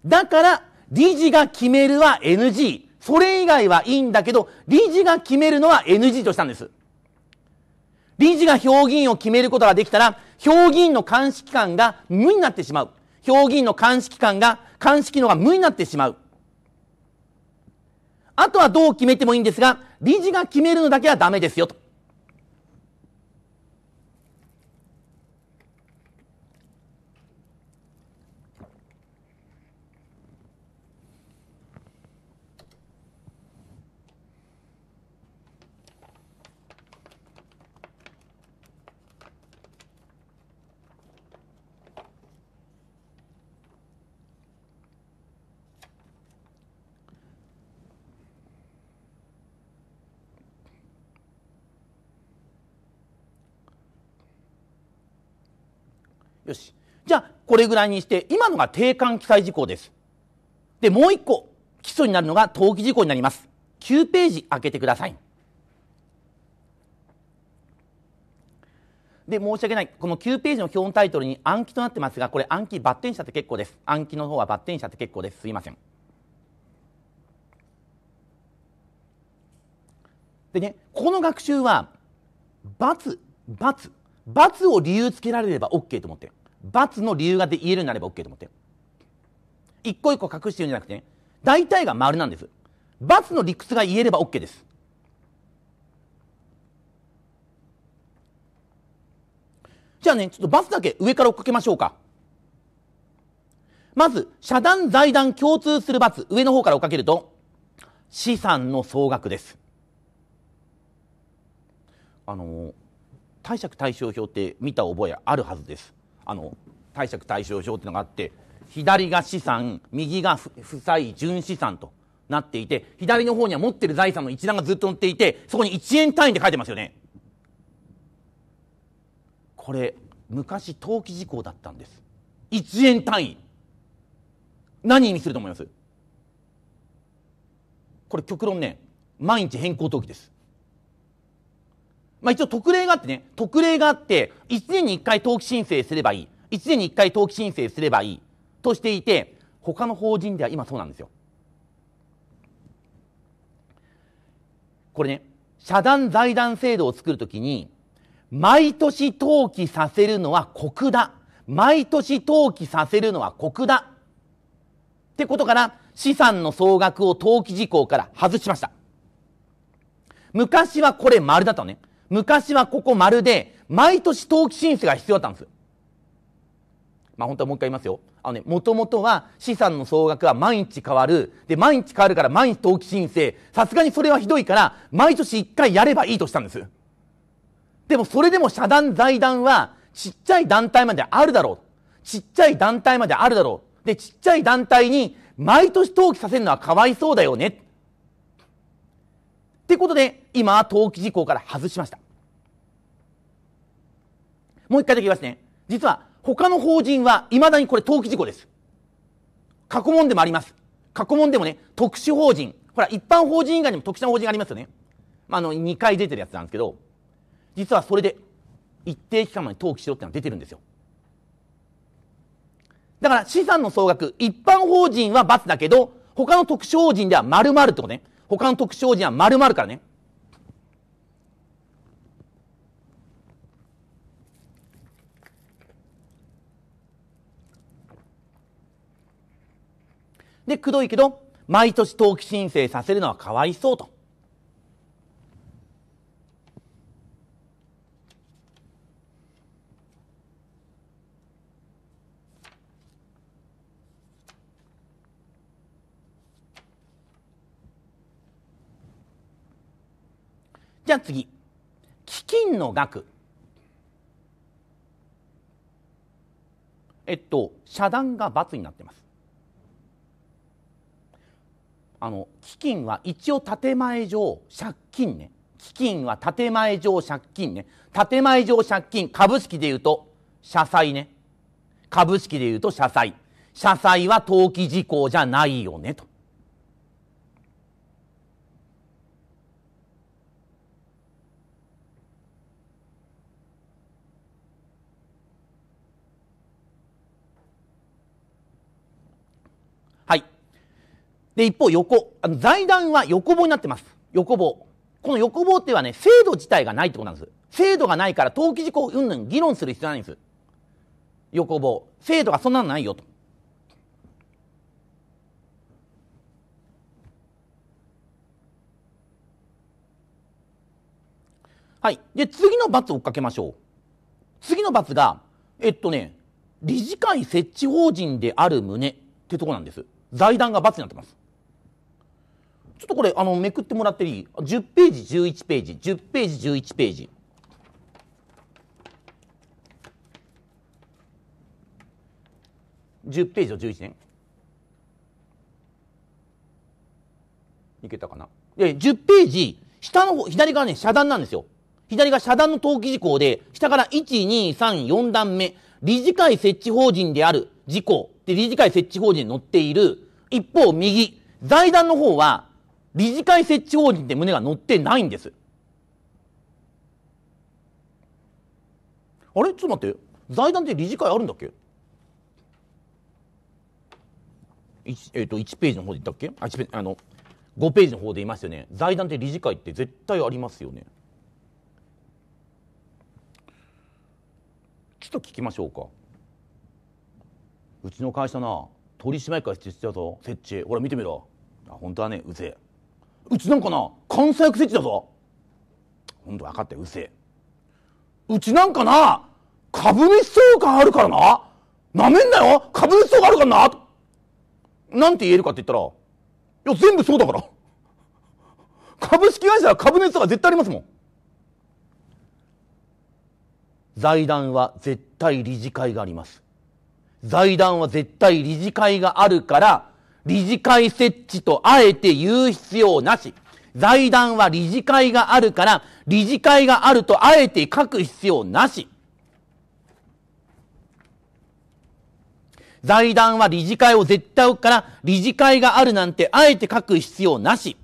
だから、理事が決めるは NG。それ以外はいいんだけど、理事が決めるのは NG としたんです。理事が評議員を決めることができたら、評議員の監視機関が無になってしまう。評議員の監視機関が、監視機能が無になってしまう。あとはどう決めてもいいんですが、理事が決めるのだけはダメですよと。よし。じゃあ、これぐらいにして、今のが定款記載事項です。で、もう一個、基礎になるのが登記事項になります。9ページ開けてください。で、申し訳ない。この9ページの表のタイトルに暗記となってますが、これ暗記抜点したって結構です。暗記の方は抜点したって結構です。すいません。でね、ここの学習は、×、×、罰を理由つけられれば OK と思って罰の理由がで言えるようになれば OK と思って一個一個隠してるんじゃなくてね大体が丸なんです罰の理屈が言えれば OK ですじゃあねちょっと罰だけ上から追っかけましょうかまず社団財団共通する罰上の方から追っかけると資産の総額ですあのー貸借対照表って見た覚えあるはずですあの貸借対照表ってのがあって左が資産右が負債純資産となっていて左の方には持ってる財産の一覧がずっと載っていてそこに1円単位で書いてますよねこれ昔登記事項だったんです1円単位何意味すると思いますこれ極論ね毎日変更登記ですまあ、一応特例があってね、特例があって、1年に1回登記申請すればいい。1年に1回登記申請すればいい。としていて、他の法人では今そうなんですよ。これね、社団財団制度を作るときに、毎年登記させるのは国だ。毎年登記させるのは国だ。ってことから、資産の総額を登記事項から外しました。昔はこれ丸だったのね。昔はここまるで、毎年登記申請が必要だったんですまあ本当はもう一回言いますよ。あのね、もともとは資産の総額は毎日変わる。で、毎日変わるから毎日登記申請。さすがにそれはひどいから、毎年一回やればいいとしたんです。でもそれでも社団財団は、ちっちゃい団体まであるだろう。ちっちゃい団体まであるだろう。で、ちっちゃい団体に毎年登記させるのはかわいそうだよね。ってことで、今、登記事項から外しました。もう一回だけ言いますね。実は、他の法人は、いまだにこれ登記事項です。過去問でもあります。過去問でもね、特殊法人。ほら、一般法人以外にも特殊な法人がありますよね。まあ、あの、2回出てるやつなんですけど、実はそれで、一定期間まで登記しろってのは出てるんですよ。だから資産の総額、一般法人は×だけど、他の特殊法人では〇〇ってことね。他の特殊法人は〇〇からね。で、くどいけど、毎年登記申請させるのはかわいそうと。じゃあ次。基金の額。えっと、遮断が×になってます。あの基金は一応建前上借金ね基金は建前上借金ね建前上借金株式でいうと社債ね株式でいうと社債社債は登記事項じゃないよねとで、一方横、あの財団は横棒になってます。横棒。この横棒ってはね、制度自体がないってことなんです。制度がないから登記事項云々議論する必要ないんです。横棒。制度がそんなのないよと。はい。で、次の罰を追っかけましょう。次の罰が、えっとね、理事会設置法人である旨ってとこなんです。財団が罰になってます。ちょっとこれあのめくってもらっていい10ページ11ページ10ページ11ページ10ページを11年いけたかなで10ページ下の方左側ね遮断なんですよ左が遮断の登記事項で下から1234段目理事会設置法人である事項で理事会設置法人に載っている一方右財団の方は理事会設置法人って胸が載ってないんです。あれちょっと待って、財団って理事会あるんだっけ 1,、えー、と1ページの方で言ったっけあ1あの5ページの方で言いますよね財団って理事会って絶対ありますよねちょっと聞きましょうかうちの会社な取締役会設置だぞ設置ほら見てみろあ本当はねうぜえうちなんかな関西役設置だぞほんと分かってうせえうちなんかな株主総会あるからななめんなよ株主総会あるからななんて言えるかって言ったらいや全部そうだから株式会社は株主総会絶対ありますもん財団は絶対理事会があります財団は絶対理事会があるから理事会設置とあえて言う必要なし。財団は理事会があるから、理事会があるとあえて書く必要なし。財団は理事会を絶対置くから、理事会があるなんてあえて書く必要なし。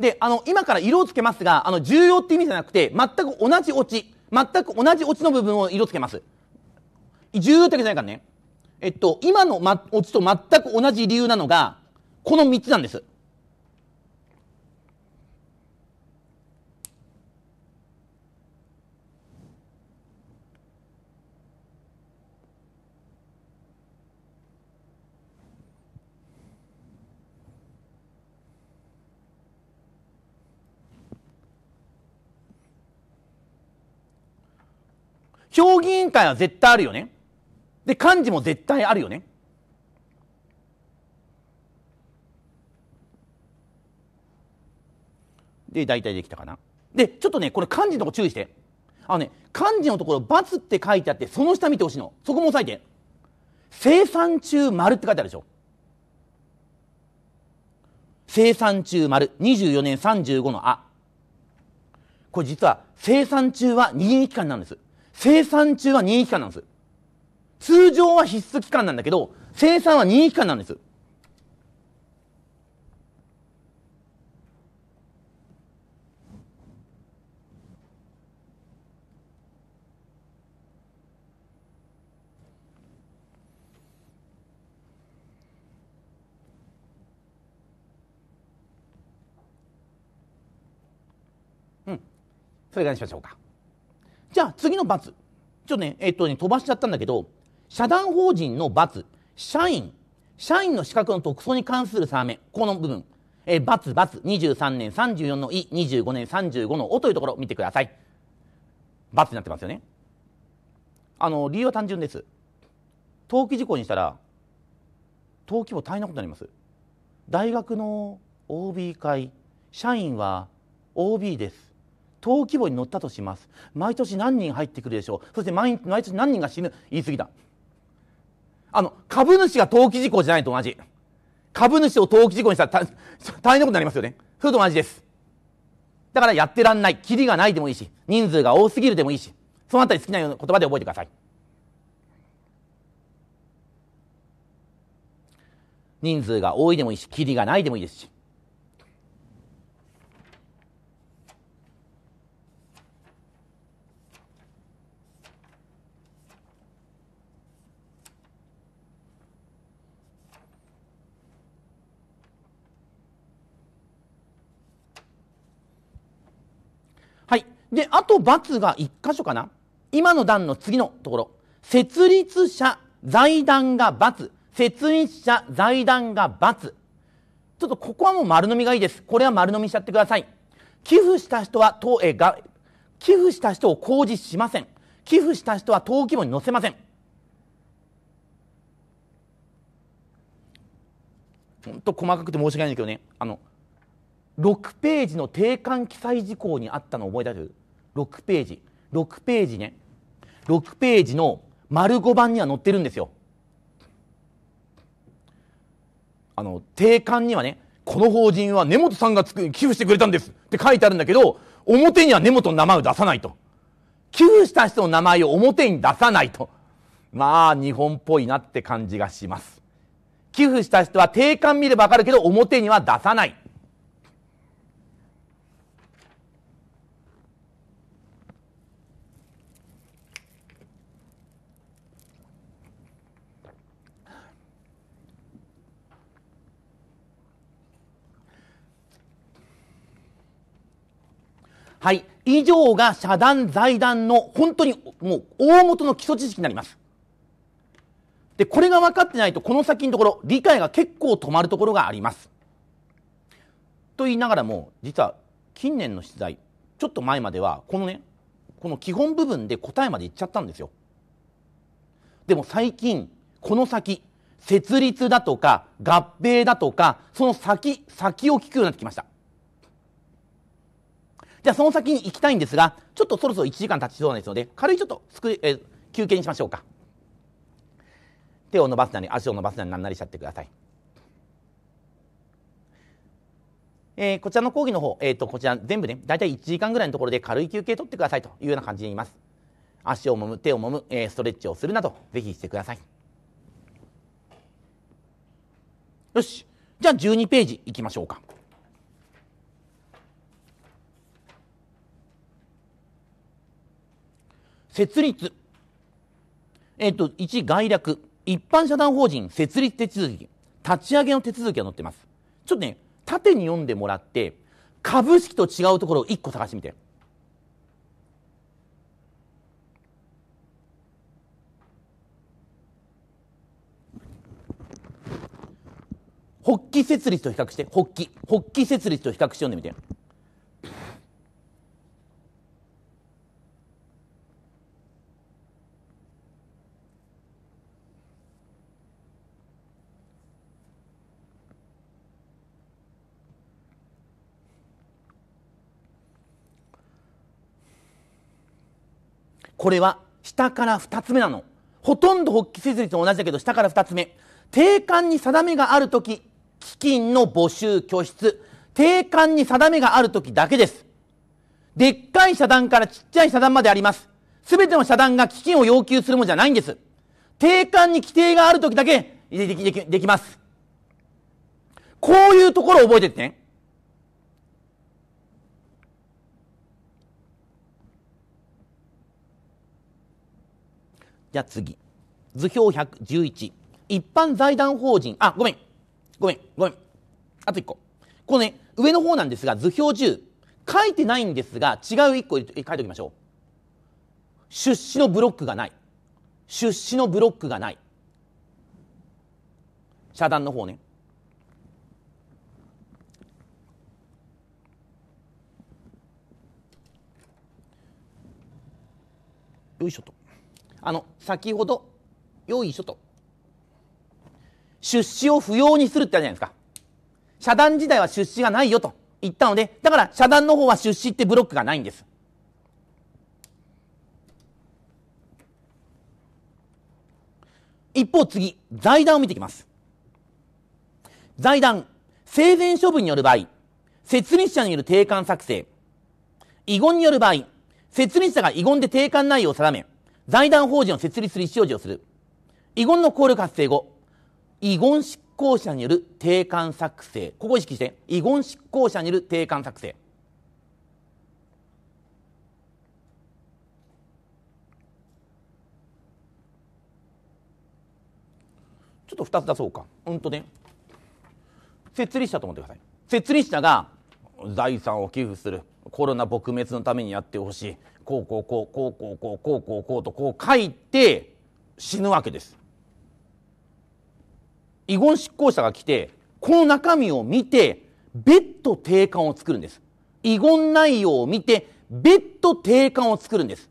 で、あの、今から色をつけますが、あの、重要って意味じゃなくて、全く同じオチ、全く同じオチの部分を色つけます。重要けじゃないからね。えっと、今の、ま、オつと全く同じ理由なのが、この3つなんです。評議委員会は絶対あるよね。で、漢字も絶対あるよね。で、大体できたかな。で、ちょっとね、これ漢字のとこ注意して。あのね、漢字のところ、×って書いてあって、その下見てほしいの。そこも押さえて。生産中丸って書いてあるでしょ。生産中丸。24年35のあ。これ実は、生産中は任意期間なんです。生産中は任意期間なんです。通常は必須期間なんだけど、生産は任意期間なんです。うん、それぐらいしましょうか。じゃあ次の×。ちょっとね、えっとね、飛ばしちゃったんだけど、社団法人の罰社員、社員の資格の特措に関する定め、この部分、え罰、×、二23年34のい、25年35のおというところを見てください。×になってますよね。あの、理由は単純です。登記事項にしたら、登記簿大変なことになります。大学の OB 会、社員は OB です。登記簿に載ったとします。毎年何人入ってくるでしょう。そして毎毎年何人が死ぬ。言い過ぎたあの、株主が登記事項じゃないと同じ。株主を登記事項にしたら [LAUGHS] 大変なことになりますよね。それと同じです。だからやってらんない、キリがないでもいいし、人数が多すぎるでもいいし、そのあたり好きな言葉で覚えてください。人数が多いでもいいし、キリがないでもいいですし。で、あと×が1箇所かな。今の段の次のところ。設立者、財団が×。設立者、財団が×。ちょっとここはもう丸飲みがいいです。これは丸飲みしちゃってください。寄付した人は当、えが、寄付した人を公示しません。寄付した人は登記簿に載せません。本当細かくて申し訳ないんだけどね。あの、6ページの定款記載事項にあったのを覚えてる ?6 ページ。6ページね。6ページの丸5番には載ってるんですよ。あの、定款にはね、この法人は根本さんがつく寄付してくれたんですって書いてあるんだけど、表には根本の名前を出さないと。寄付した人の名前を表に出さないと。まあ、日本っぽいなって感じがします。寄付した人は定款見ればわかるけど、表には出さない。はい。以上が社団、財団の本当にもう大元の基礎知識になります。で、これが分かってないと、この先のところ、理解が結構止まるところがあります。と言いながらも、実は近年の出題、ちょっと前までは、このね、この基本部分で答えまでいっちゃったんですよ。でも最近、この先、設立だとか、合併だとか、その先、先を聞くようになってきました。じゃあその先に行きたいんですが、ちょっとそろそろ1時間経ちそうなんですので、軽いちょっとすえ休憩にしましょうか。手を伸ばすなり、足を伸ばすなり、なんなりしちゃってください。えー、こちらの講義の方、えっ、ー、と、こちら全部ね、大体1時間ぐらいのところで軽い休憩取ってくださいというような感じで言います。足を揉む、手を揉む、えー、ストレッチをするなど、ぜひしてください。よし。じゃあ12ページいきましょうか。設立。えっ、と、1、概略。一般社団法人設立手続き。立ち上げの手続きが載ってます。ちょっとね、縦に読んでもらって、株式と違うところを1個探してみて。発起設立と比較して、発起。発起設立と比較して読んでみて。これは下から2つ目なのほとんど発起設立と同じだけど下から2つ目定款に定めがある時基金の募集拠出定款に定めがある時だけですでっかい社団からちっちゃい社団までありますすべての社団が基金を要求するものじゃないんです定款に規定がある時だけできますこういうところを覚えててねじゃあ次。図表111。一般財団法人、あ、ごめん。ごめん、ごめん。あと1個。このね、上の方なんですが、図表10。書いてないんですが、違う1個書いておきましょう。出資のブロックがない。出資のブロックがない。社団の方ね。よいしょと。あの先ほどよいしょと出資を不要にするってあるじゃないですか社団自体は出資がないよと言ったのでだから社団の方は出資ってブロックがないんです一方次財団を見ていきます財団生前処分による場合設立者による定款作成遺言による場合設立者が遺言で定款内容を定め財団法人を設立する意思表示をする。遺言の効力発生後、遺言執行者による定款作成。ここ意識して、遺言執行者による定款作成。ちょっと2つ出そうか。うんとね。設立者と思ってください。設立者が財産を寄付する。コロナ撲滅のためにやってほしい。こうこうこうこうこうこうこうこうこうとこう書いて死ぬわけです。遺言執行者が来てこの中身を見て別途定款を作るんです遺言内容を見て別途定款を作るんです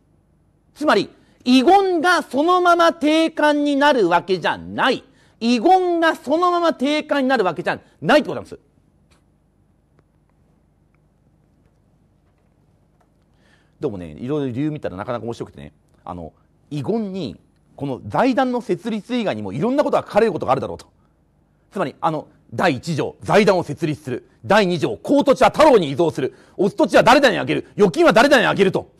つまり遺言がそのまま定款になるわけじゃない遺言がそのまま定款になるわけじゃないってことなんですでもねいろいろ理由見たらなかなか面白くてねあの遺言にこの財団の設立以外にもいろんなことが書かれることがあるだろうとつまりあの第1条財団を設立する第2条公土地は太郎に移動するお土地は誰々にあげる預金は誰々にあげると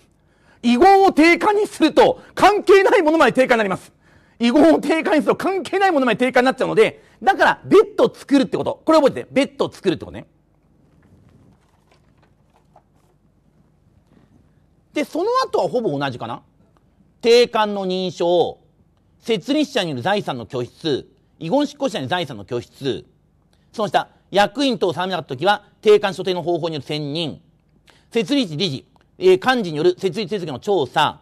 遺言を定価にすると関係ないものまで定価になります遺言を定価にすると関係ないものまで定価になっちゃうのでだから別途作るってことこれ覚えてて別途作るってことねでその後はほぼ同じかな定款の認証設立者による財産の拠出遺言執行者に財産の拠出その下役員等定めなかった時は定款所定の方法による選任設立理事、えー、幹事による設立手続きの調査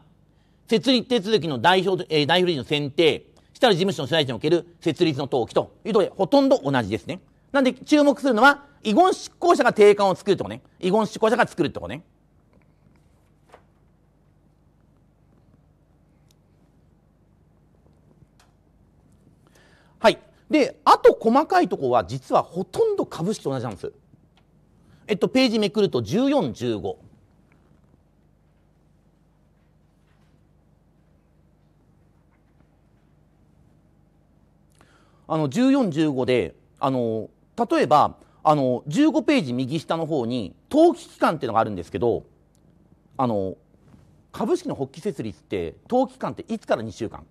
設立手続きの代表,、えー、代表理事の選定したら事務所の所在地における設立の登記というところでほとんど同じですねなんで注目するのは遺言執行者が定款を作るとこね遺言執行者が作るとこねであと細かいとこは実はほとんど株式と同じなんですえっとページめくると1415あの1415であの例えばあの15ページ右下の方に登記期間っていうのがあるんですけどあの株式の発起設立って登記期間っていつから2週間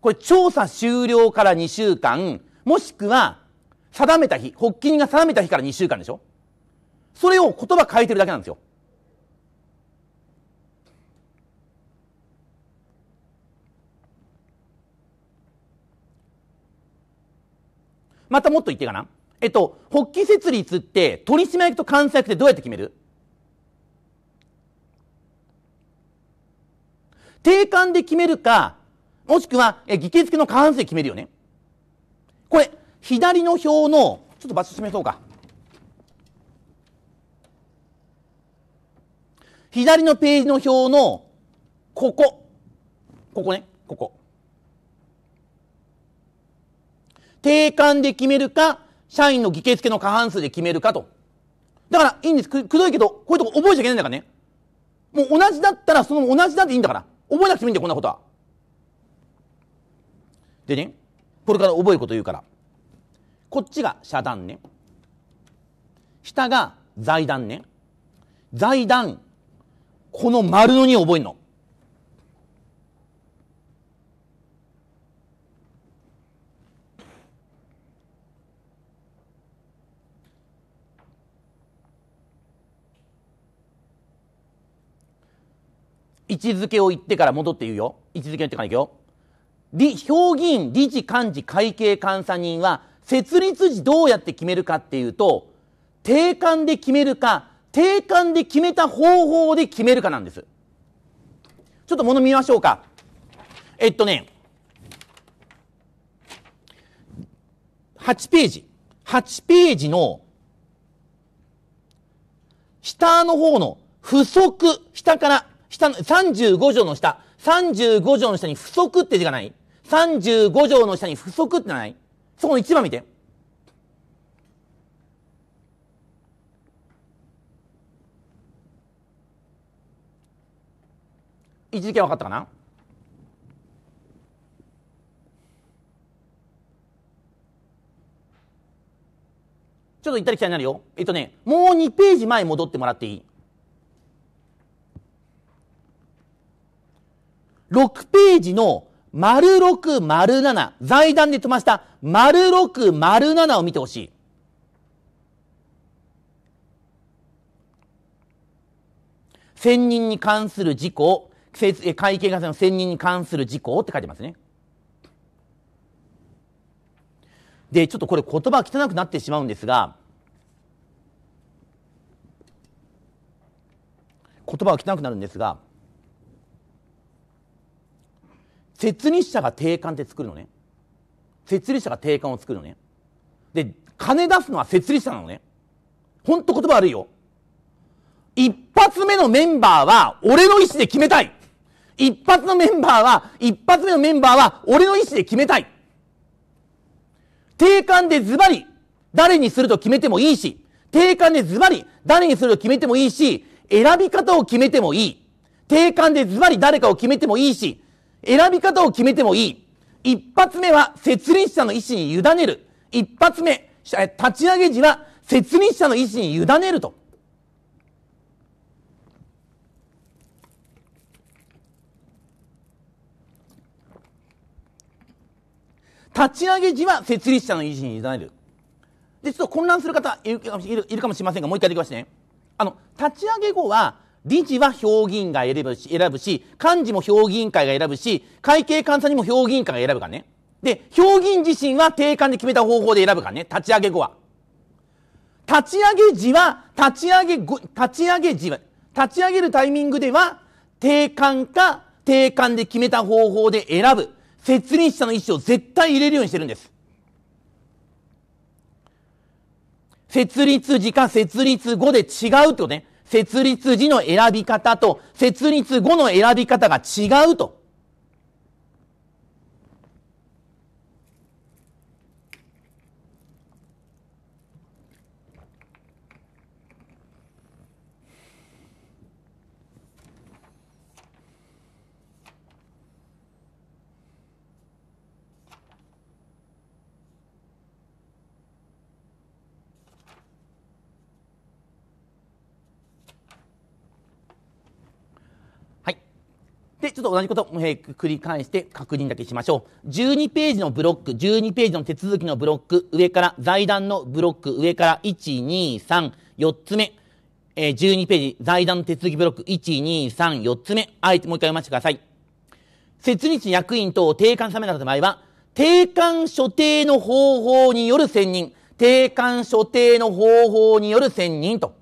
これ調査終了から2週間、もしくは定めた日、発起人が定めた日から2週間でしょそれを言葉変えてるだけなんですよ。またもっと言ってかな。えっと、発起設立って取締役と監査役ってどうやって決める定款で決めるか、もしくは、え議決付の過半数で決めるよね。これ、左の表の、ちょっと場所示そうか。左のページの表の、ここ。ここね、ここ。定款で決めるか、社員の議決付の過半数で決めるかと。だから、いいんです。く、くどいけど、こういうとこ覚えちゃいけないんだからね。もう同じだったら、その同じだっていいんだから。覚えなくてもいいんだよ、こんなことは。でねこれから覚えること言うからこっちが遮断ね下が財団ね財団この丸の2覚えんの位置づけを言ってから戻って言うよ位置づけを言ってからいくよ評議員、理事、幹事、会計監査人は、設立時どうやって決めるかっていうと、定款で決めるか、定款で決めた方法で決めるかなんです。ちょっと物見ましょうか。えっとね、8ページ。8ページの、下の方の、不足、下から、下の、35条の下、35条の下に不足って字がない。35条の下に不足ってない。そこの1番見て。一時は分かったかなちょっと行ったり来たりになるよ。えっとね、もう2ページ前戻ってもらっていい6ページの丸6、丸7、財団で飛ばした丸6、丸7を見てほしい。専任に関する事項、会計会社の専任に関する事項って書いてますね。で、ちょっとこれ言葉汚くなってしまうんですが、言葉が汚くなるんですが、設立者が定款って作るのね。設立者が定款を作るのね。で、金出すのは設立者なのね。ほんと言葉悪いよ。一発目のメンバーは俺の意思で決めたい。一発のメンバーは、一発目のメンバーは俺の意思で決めたい。定款でズバリ、誰にすると決めてもいいし、定款でズバリ、誰にすると決めてもいいし、選び方を決めてもいい。定款でズバリ誰かを決めてもいいし、選び方を決めてもいい。一発目は設立者の意思に委ねる。一発目、立ち上げ時は設立者の意思に委ねると。立ち上げ時は設立者の意思に委ねる。で、ちょっと混乱する方いるかもしれませんが、もう一回できますね。あの、立ち上げ後は、理事は評議員が選ぶし、選ぶし、幹事も評議員会が選ぶし、会計監査にも評議員会が選ぶからね。で、評議員自身は定款で決めた方法で選ぶからね。立ち上げ後は。立ち上げ時は、立ち上げ後、立ち上げ時は、立ち上げるタイミングでは、定款か、定款で決めた方法で選ぶ。設立者の意思を絶対入れるようにしてるんです。設立時か設立後で違うってことね。設立時の選び方と設立後の選び方が違うと。ちょっと同じことを、え繰り返して確認だけしましょう。12ページのブロック、12ページの手続きのブロック、上から、財団のブロック、上から、1、2、3、4つ目。えー、12ページ、財団の手続きブロック、1、2、3、4つ目。あえてもう一回読ませてください。設立役員等を定款さめなかった場合は、定款所定の方法による選任。定款所定の方法による選任と。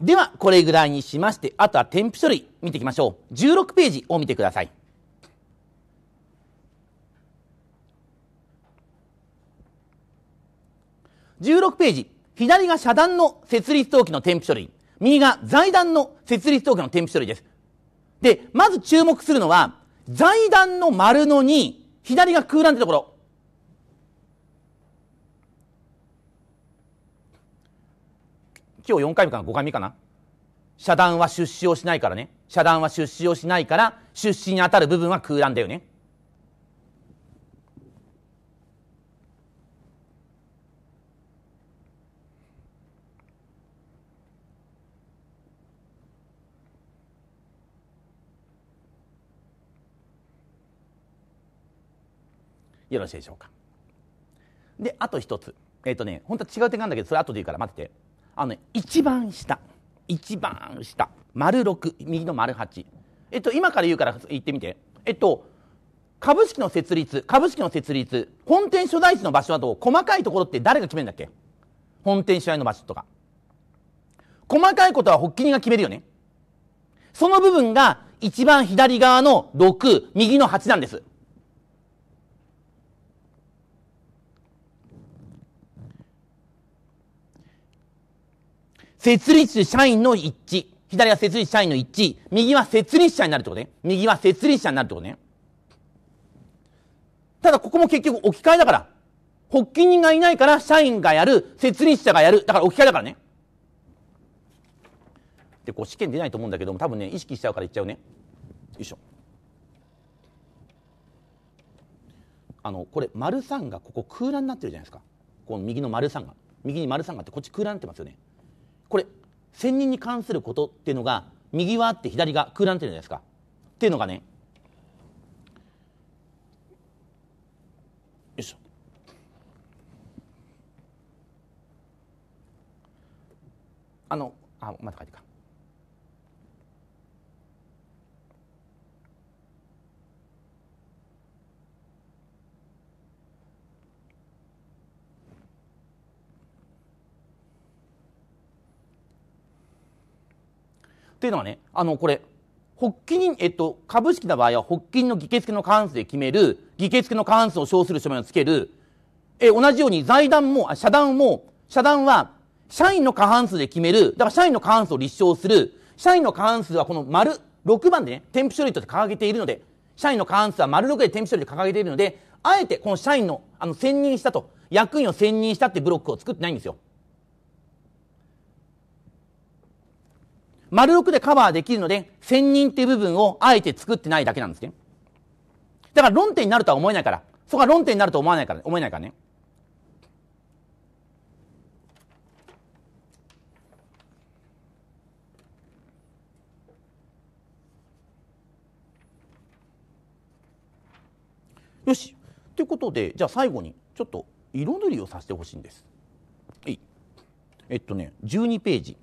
では、これぐらいにしまして、あとは添付書類見ていきましょう。16ページを見てください。16ページ、左が社団の設立登記の添付書類、右が財団の設立登記の添付書類です。で、まず注目するのは、財団の丸の2、左が空欄ってところ。今日4回目かな5回目かな遮断は出資をしないからね遮断は出資をしないから出資に当たる部分は空欄だよねよろしいでしょうかであと一つえっ、ー、とね本当は違う点があるんだけどそれ後でいいから待っててあの、ね、一番下一番下丸6右の丸8えっと今から言うから言ってみてえっと株式の設立株式の設立本店所在地の場所など細かいところって誰が決めるんだっけ本店所在の場所とか細かいことは発起人が決めるよねその部分が一番左側の6右の8なんです設立社員の一致。左は設立社員の一致。右は設立者になるってことね。右は設立者になるってことね。ただここも結局置き換えだから。発起人がいないから社員がやる、設立者がやる。だから置き換えだからね。で、こう試験出ないと思うんだけども、多分ね、意識しちゃうから言っちゃうね。よいしょ。あの、これ、丸3がここ空欄になってるじゃないですか。この右の丸3が。右に丸3があって、こっち空欄になってますよね。これ専任に関することっていうのが右はあって左が空欄ってるじゃないですか。っていうのがねよいしょあのあまた書いてかっていうのはね、あの、これ、発起人、えっと、株式の場合は、発起人の議決の過半数で決める、議決の過半数を称する書面をつける、え、同じように財団も、あ社団も、社団は、社員の過半数で決める、だから社員の過半数を立証する、社員の過半数はこの丸、6番でね、添付書類として掲げているので、社員の過半数は丸6で添付書類で掲げているので、あえてこの社員の、あの、選任したと、役員を選任したってブロックを作ってないんですよ。丸6でカバーできるので、千人っていう部分をあえて作ってないだけなんですね。だから論点になるとは思えないから。そこは論点になると思わないから、思えないからね。よし。ということで、じゃあ最後に、ちょっと色塗りをさせてほしいんです。えっとね、12ページ。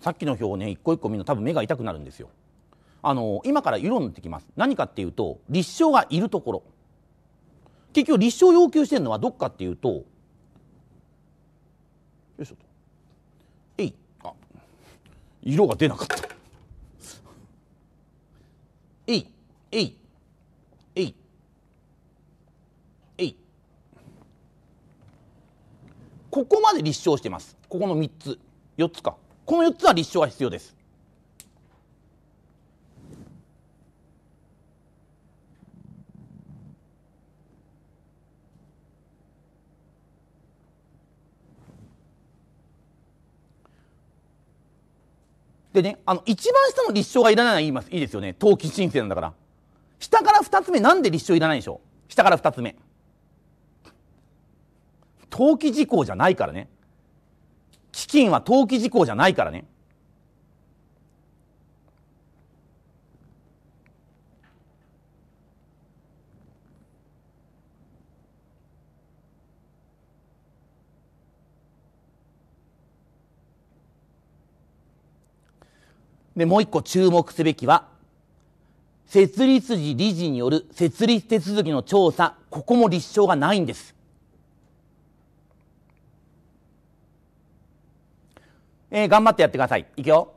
さっきの表をね一個一個見るの多分目が痛くなるんですよあの今から色を塗ってきます何かっていうと立証がいるところ結局立証要求してるのはどっかっていうとよいしょとえいあ色が出なかったえいえいえいえいここまで立証してますここの3つ4つかこの4つは立証が必要です。でね、あの、一番下の立証がいらないのは言います。いいですよね。登記申請なんだから。下から2つ目、なんで立証いらないでしょう。下から2つ目。登記事項じゃないからね。基金は登記事項じゃないからね。で、もう一個注目すべきは、設立時理事による設立手続きの調査、ここも立証がないんです。えー、頑張ってやってください。いくよ。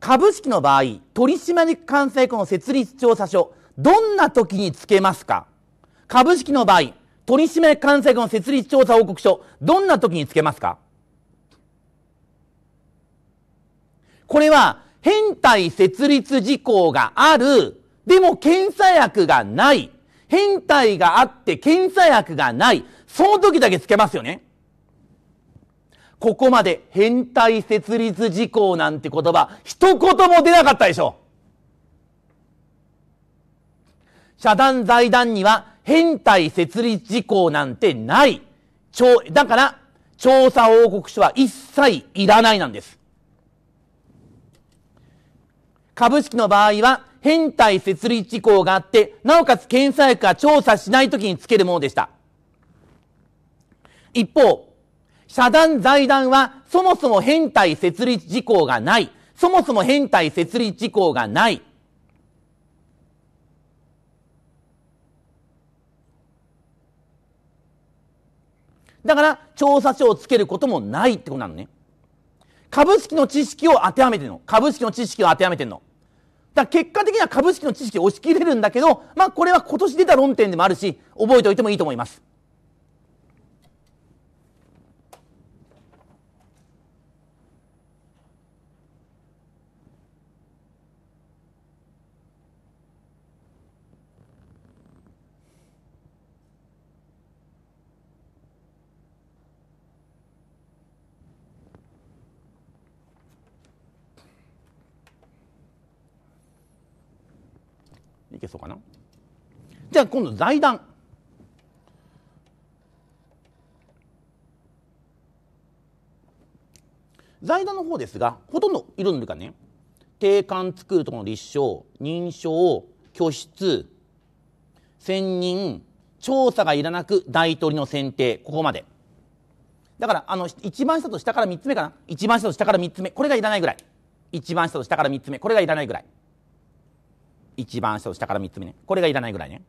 株式の場合、取締役監査役の設立調査書、どんな時につけますか株式の場合、取締役監査役の設立調査報告書、どんな時につけますかこれは、変態設立事項がある、でも検査薬がない、変態があって検査薬がない、その時だけつけますよね。ここまで変態設立事項なんて言葉、一言も出なかったでしょ。社団財団には変態設立事項なんてない。だから、調査報告書は一切いらないなんです。株式の場合は、変態設立事項があって、なおかつ検査薬が調査しないときにつけるものでした。一方、社団財団はそもそも変態設立事項がない。そもそも変態設立事項がない。だから調査書をつけることもないってことなのね。株式の知識を当てはめてるの。株式の知識を当てはめてるの。だ結果的には株式の知識を押し切れるんだけど、まあこれは今年出た論点でもあるし、覚えておいてもいいと思います。けそうかなじゃあ今度財団財団の方ですがほとんどいろんなかね定款作るところの立証認証拠出選任調査がいらなく大統領の選定ここまでだからあの一番下と下から3つ目かな一番下と下から3つ目これがいらないぐらい一番下と下から3つ目これがいらないぐらい一番下下から3つ目ねこれがいらないぐらいね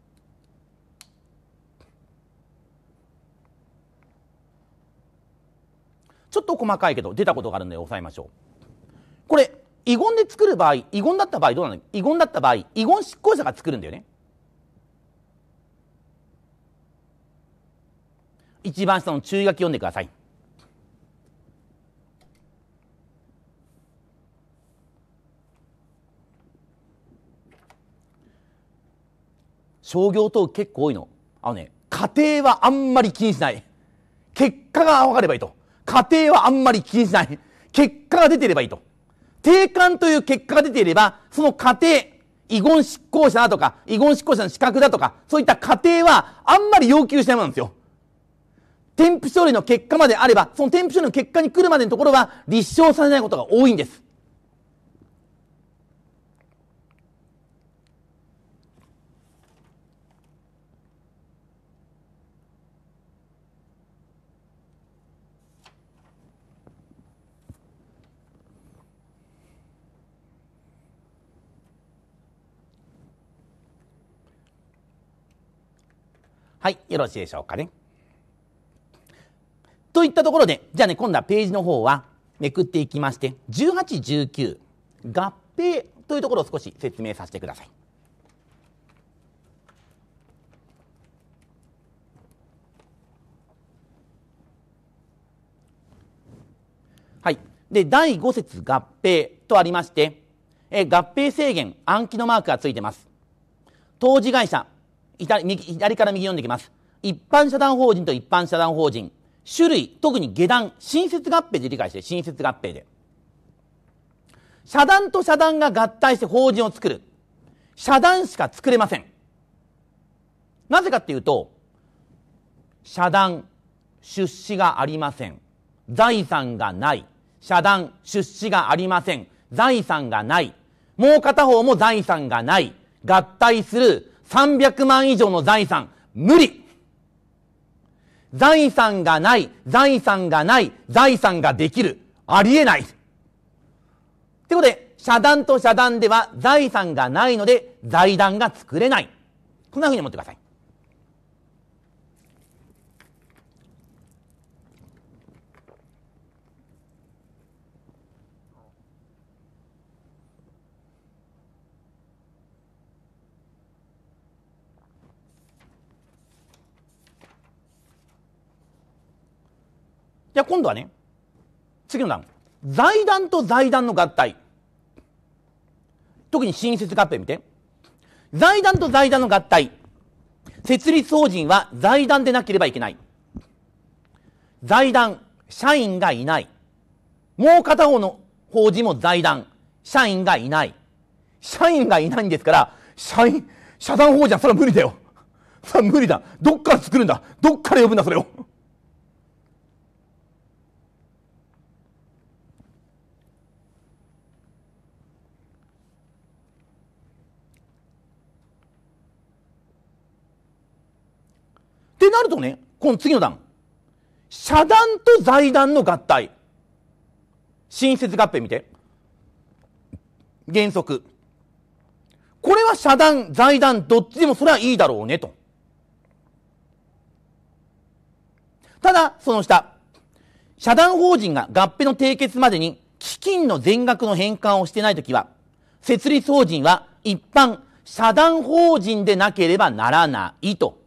ちょっと細かいけど出たことがあるんで押さえましょうこれ遺言で作る場合遺言だった場合どうなの遺言だった場合遺言執行者が作るんだよね一番下の注意書き読んでください商業登結構多いの。あのね、家庭はあんまり気にしない。結果が分かればいいと。家庭はあんまり気にしない。結果が出ていればいいと。定款という結果が出ていれば、その家庭、遺言執行者だとか、遺言執行者の資格だとか、そういった過程はあんまり要求しないものなんですよ。添付書類の結果まであれば、その添付書類の結果に来るまでのところは立証されないことが多いんです。はいよろしいでしょうかね。といったところでじゃあね今度はページの方はめくっていきまして1819合併というところを少し説明させてください。はい、で第5節合併とありましてえ合併制限暗記のマークがついてます。当事会社左から右読んでいきます。一般社団法人と一般社団法人。種類、特に下段、新設合併で理解して、新設合併で。社団と社団が合体して法人を作る。社団しか作れません。なぜかっていうと、社団、出資がありません。財産がない。社団、出資がありません。財産がない。もう片方も財産がない。合体する。300万以上の財産、無理財産がない、財産がない、財産ができる。ありえない。ってことで、遮断と遮断では財産がないので財団が作れない。こんな風に思ってください。じゃあ今度はね次の段財団と財団の合体特に新設合併見て財団と財団の合体設立法人は財団でなければいけない財団社員がいないもう片方の法人も財団社員がいない社員がいないんですから社員社団法人はそれは無理だよそれは無理だどっから作るんだどっから呼ぶんだそれをってなるとね、この次の段。社団と財団の合体。新設合併見て。原則。これは社団、財団、どっちでもそれはいいだろうね、と。ただ、その下。社団法人が合併の締結までに基金の全額の返還をしてないときは、設立法人は一般社団法人でなければならないと。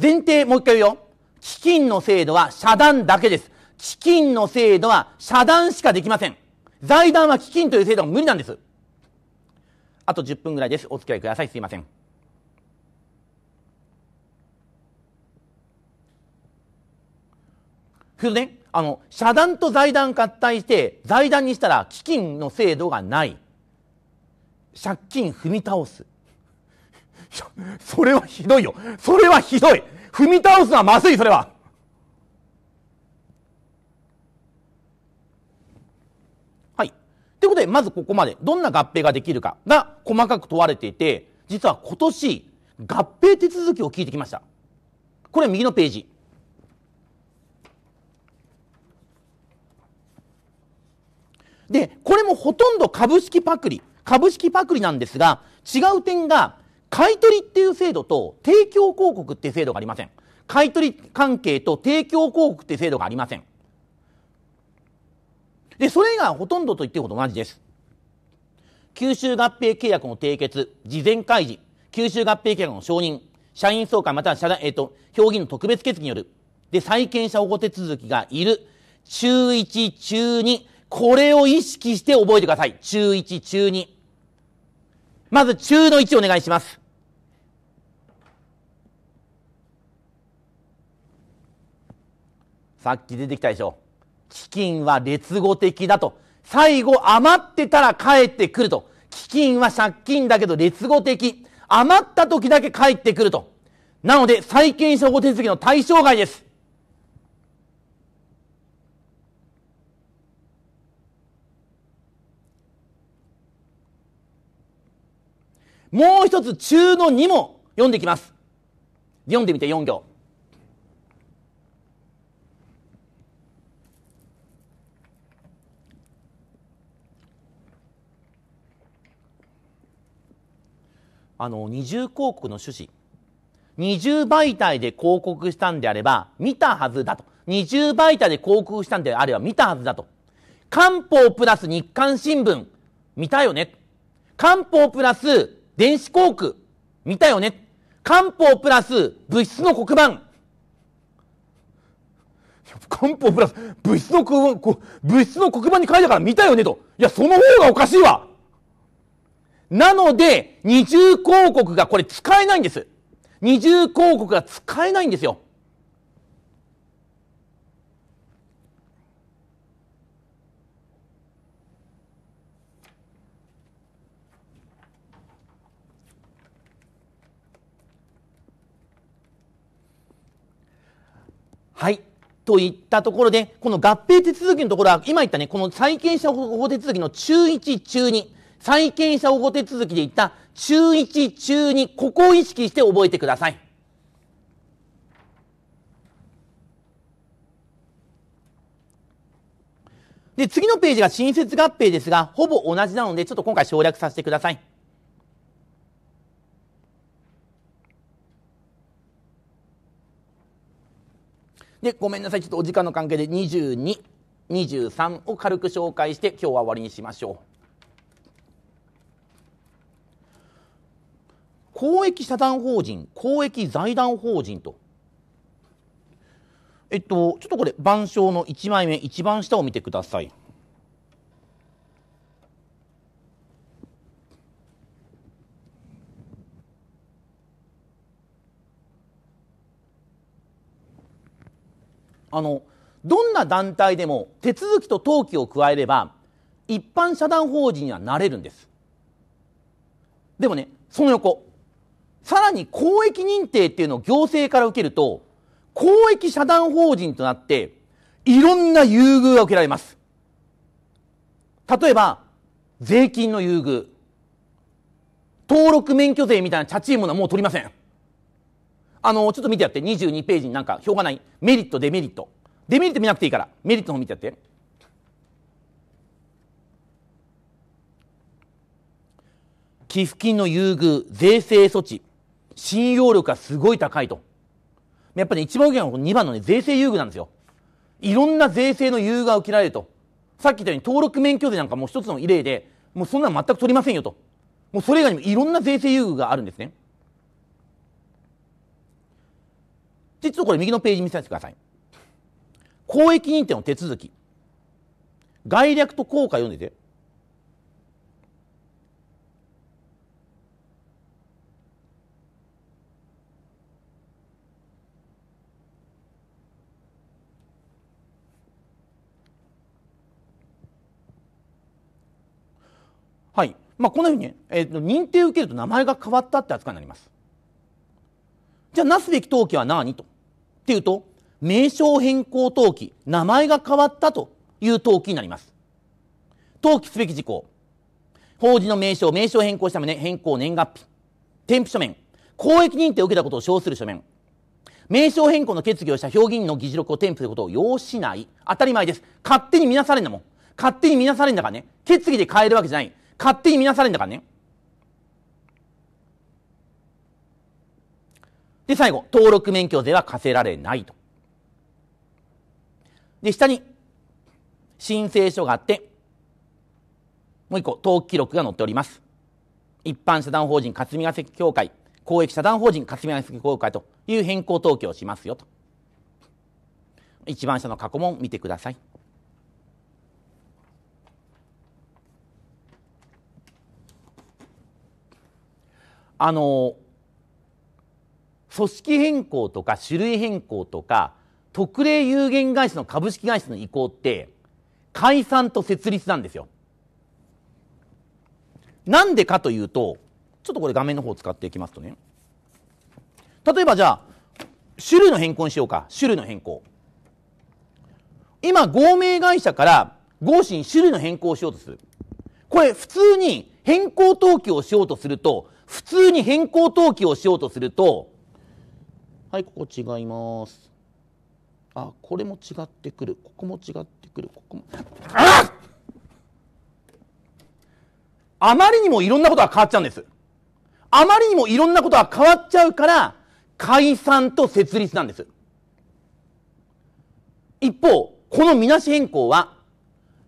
前提、もう一回言うよ。基金の制度は遮断だけです。基金の制度は遮断しかできません。財団は基金という制度は無理なんです。あと10分ぐらいです。お付き合いください。すいません。それでね、あの、遮断と財団合体して、財団にしたら基金の制度がない。借金踏み倒す。それはひどいよ。それはひどい。踏み倒すのはまずい、それは。はい。ということで、まずここまで、どんな合併ができるかが細かく問われていて、実は今年、合併手続きを聞いてきました。これ右のページ。で、これもほとんど株式パクリ。株式パクリなんですが、違う点が、買取っていう制度と提供広告っていう制度がありません。買取関係と提供広告っていう制度がありません。で、それがほとんどと言ってること同じです。吸収合併契約の締結、事前開示、吸収合併契約の承認、社員総会または社団、えっ、ー、と、評議の特別決議による、で、債権者保護手続きがいる、中1、中2、これを意識して覚えてください。中1、中2。まず中の1お願いします。さっき出てきたでしょ。基金は劣後的だと。最後余ってたら帰ってくると。基金は借金だけど劣後的。余った時だけ帰ってくると。なので、債権処方手続きの対象外です。もう一つ中の2も読んでいきます。読んでみて4行。あの、二重広告の趣旨。二重媒体で広告したんであれば、見たはずだと。二重媒体で広告したんであれば、見たはずだと。漢方プラス日刊新聞、見たよね。漢方プラス電子広告、見たよね。漢方プラス物質の黒板。漢方プラス物質の黒板、物質の黒板に書いたから見たよねと。いや、その方がおかしいわなので、二重広告がこれ使えないんです。二重広告が使えないんですよ。はい。といったところで、この合併手続きのところは、今言ったね、この債権者保護手続きの中1、中2。債権者保護手続きで言った中1、中2、ここを意識して覚えてください。で、次のページが新設合併ですが、ほぼ同じなので、ちょっと今回省略させてください。で、ごめんなさい。ちょっとお時間の関係で22、23を軽く紹介して、今日は終わりにしましょう。公益社団法人公益財団法人とえっとちょっとこれ板書の1枚目一番下を見てくださいあのどんな団体でも手続きと登記を加えれば一般社団法人にはなれるんですでもねその横さらに公益認定っていうのを行政から受けると、公益社団法人となって、いろんな優遇が受けられます。例えば、税金の優遇。登録免許税みたいなチャチームのはもう取りません。あの、ちょっと見てやって、22ページになんかうがない。メリット、デメリット。デメリット見なくていいから、メリットの方見てやって。寄付金の優遇、税制措置。信用力がすごい高いと。やっぱり、ね、一番大きのは2番のね、税制優遇なんですよ。いろんな税制の優遇が受けられると。さっき言ったように登録免許税なんかもう一つの異例で、もうそんなの全く取りませんよと。もうそれ以外にもいろんな税制優遇があるんですね。実はこれ右のページ見させてください。公益認定の手続き。概略と効果読んでて。はい。まあ、このように、えーと、認定を受けると名前が変わったって扱いになります。じゃあ、なすべき登記は何と。っていうと、名称変更登記、名前が変わったという登記になります。登記すべき事項。法事の名称、名称変更した旨、変更年月日。添付書面。公益認定を受けたことを称する書面。名称変更の決議をした評議員の議事録を添付することを要しない。当たり前です。勝手に見なされんだもん。勝手に見なされんだからね。決議で変えるわけじゃない。勝手に見なされるんだからね。で、最後、登録免許税は課せられないと。で、下に申請書があって、もう一個、登記録が載っております。一般社団法人霞ヶ関協会、公益社団法人霞ヶ関協会という変更登記をしますよと。一番下の過去問見てください。あの組織変更とか種類変更とか特例有限会社の株式会社の移行って解散と設立なんですよ。なんでかというとちょっとこれ画面の方使っていきますとね例えばじゃあ種類の変更にしようか種類の変更今合名会社から合に種類の変更をしようとするこれ普通に変更登記をしようとすると普通に変更登記をしようとすると、はい、ここ違います。あ、これも違ってくる。ここも違ってくる。ここも。ああまりにもいろんなことが変わっちゃうんです。あまりにもいろんなことが変わっちゃうから、解散と設立なんです。一方、このみなし変更は、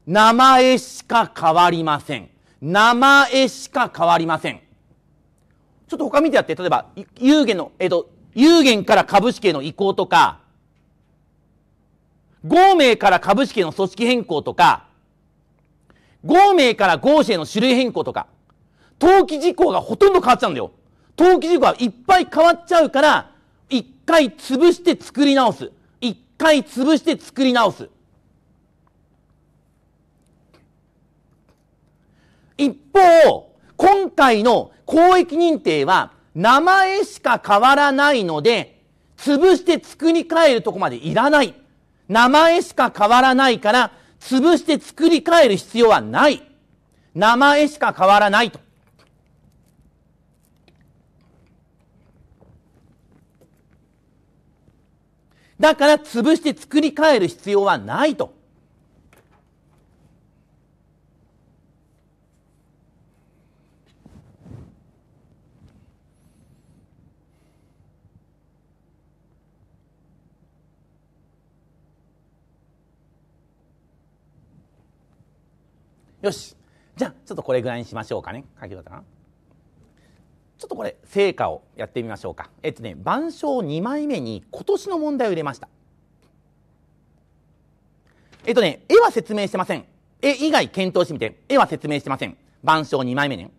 名前しか変わりません。名前しか変わりません。ちょっと他見てやって、例えば、有限の、えっ、と、有限から株式への移行とか、合名から株式への組織変更とか、合名から合資への種類変更とか、登記事項がほとんど変わっちゃうんだよ。登記事項はいっぱい変わっちゃうから、一回潰して作り直す。一回潰して作り直す。一方、今回の公益認定は名前しか変わらないので、潰して作り変えるとこまでいらない。名前しか変わらないから、潰して作り変える必要はない。名前しか変わらないと。だから潰して作り変える必要はないと。よしじゃあちょっとこれぐらいにしましょうかね書き方なちょっとこれ成果をやってみましょうかえっとね板書2枚目に今年の問題を入れましたえっとね絵は説明してません絵以外検討してみて絵は説明してません板書2枚目ね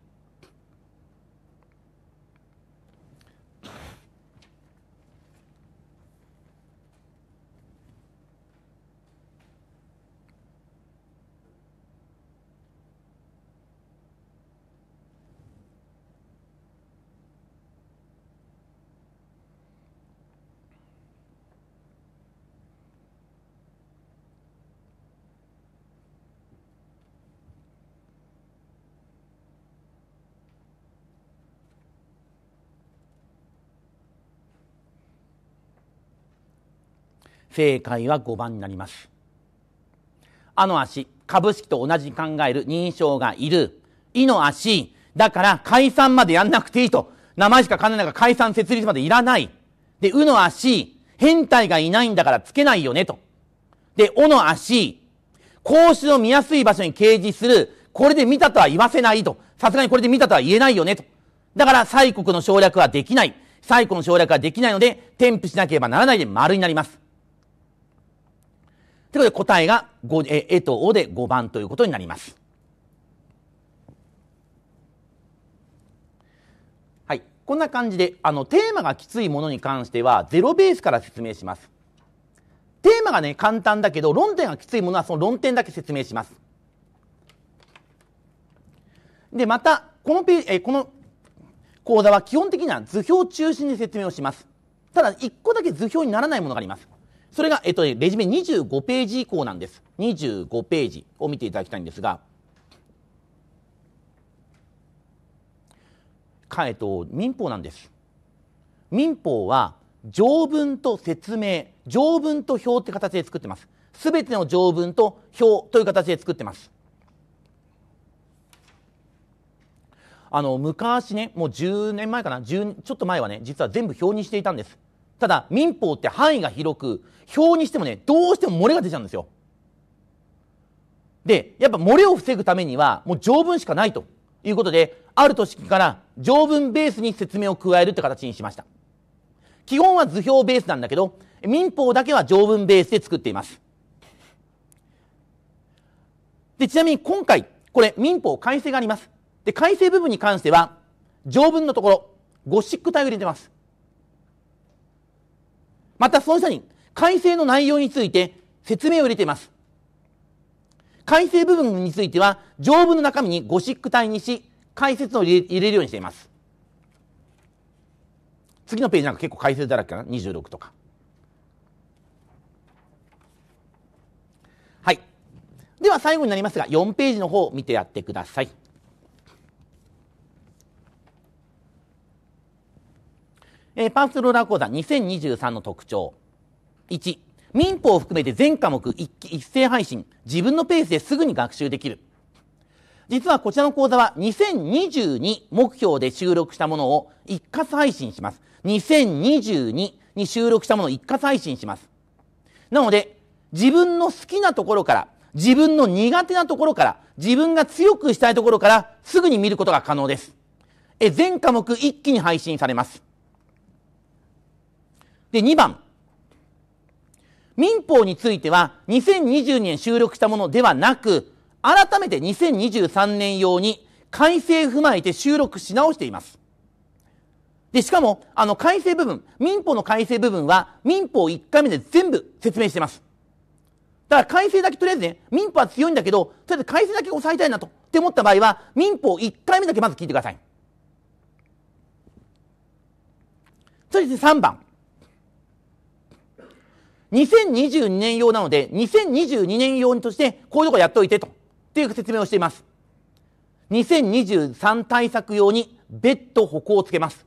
正解は5番になりますあの足株式と同じに考える認証がいるいの足だから解散までやんなくていいと名前しか考えないから解散設立までいらないでうの足変態がいないんだからつけないよねとでおの足孔子の見やすい場所に掲示するこれで見たとは言わせないとさすがにこれで見たとは言えないよねとだから西国の省略はできない西国の省略はできないので添付しなければならないで丸になりますということで答えがえ、えとおで5番ということになります。はい。こんな感じで、あの、テーマがきついものに関しては、ゼロベースから説明します。テーマがね、簡単だけど、論点がきついものはその論点だけ説明します。で、また、このペえこの講座は基本的には図表中心に説明をします。ただ、1個だけ図表にならないものがあります。それが、えっと、レジュメ25ページ以降なんです。25ページを見ていただきたいんですが、かえっと、民法なんです。民法は条文と説明、条文と表って形で作ってます。すべての条文と表という形で作ってます。あの昔ね、もう10年前かな、ちょっと前はね、実は全部表にしていたんです。ただ民法って範囲が広く表にしてもねどうしても漏れが出ちゃうんですよでやっぱ漏れを防ぐためにはもう条文しかないということである都市から条文ベースに説明を加えるって形にしました基本は図表ベースなんだけど民法だけは条文ベースで作っていますでちなみに今回これ民法改正がありますで改正部分に関しては条文のところゴシック体を入れてますまたその下に改正の内容について説明を入れています。改正部分については条文の中身にゴシック体にし解説を入れるようにしています。次のページなんか結構解説だらけかな26とか。はい。では最後になりますが4ページの方を見てやってください。えー、パースローラー講座2023の特徴。1、民法を含めて全科目一一斉配信。自分のペースですぐに学習できる。実はこちらの講座は2022目標で収録したものを一括配信します。2022に収録したものを一括配信します。なので、自分の好きなところから、自分の苦手なところから、自分が強くしたいところから、すぐに見ることが可能です。え、全科目一気に配信されます。で、2番。民法については2020年収録したものではなく、改めて2023年用に改正踏まえて収録し直しています。で、しかも、あの、改正部分、民法の改正部分は、民法1回目で全部説明してます。だから改正だけとりあえずね、民法は強いんだけど、とりあえず改正だけ抑えたいなと、って思った場合は、民法1回目だけまず聞いてください。そして3番。2022年用なので、2022年用として、こういうとこやっといてと、っていう説明をしています。2023対策用に別途歩行をつけます。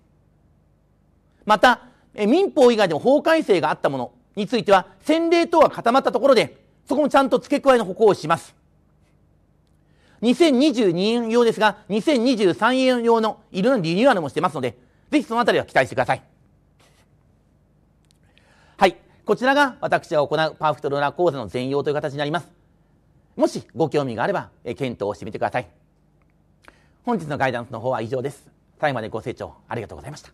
また、民法以外でも法改正があったものについては、先例等は固まったところで、そこもちゃんと付け加えの歩行をします。2022年用ですが、2023年用のいろんなリニューアルもしてますので、ぜひそのあたりは期待してください。こちらが私が行うパーフェクトローラー講座の全容という形になります。もしご興味があれば、え検討してみてください。本日のガイダンスの方は以上です。最後までご清聴ありがとうございました。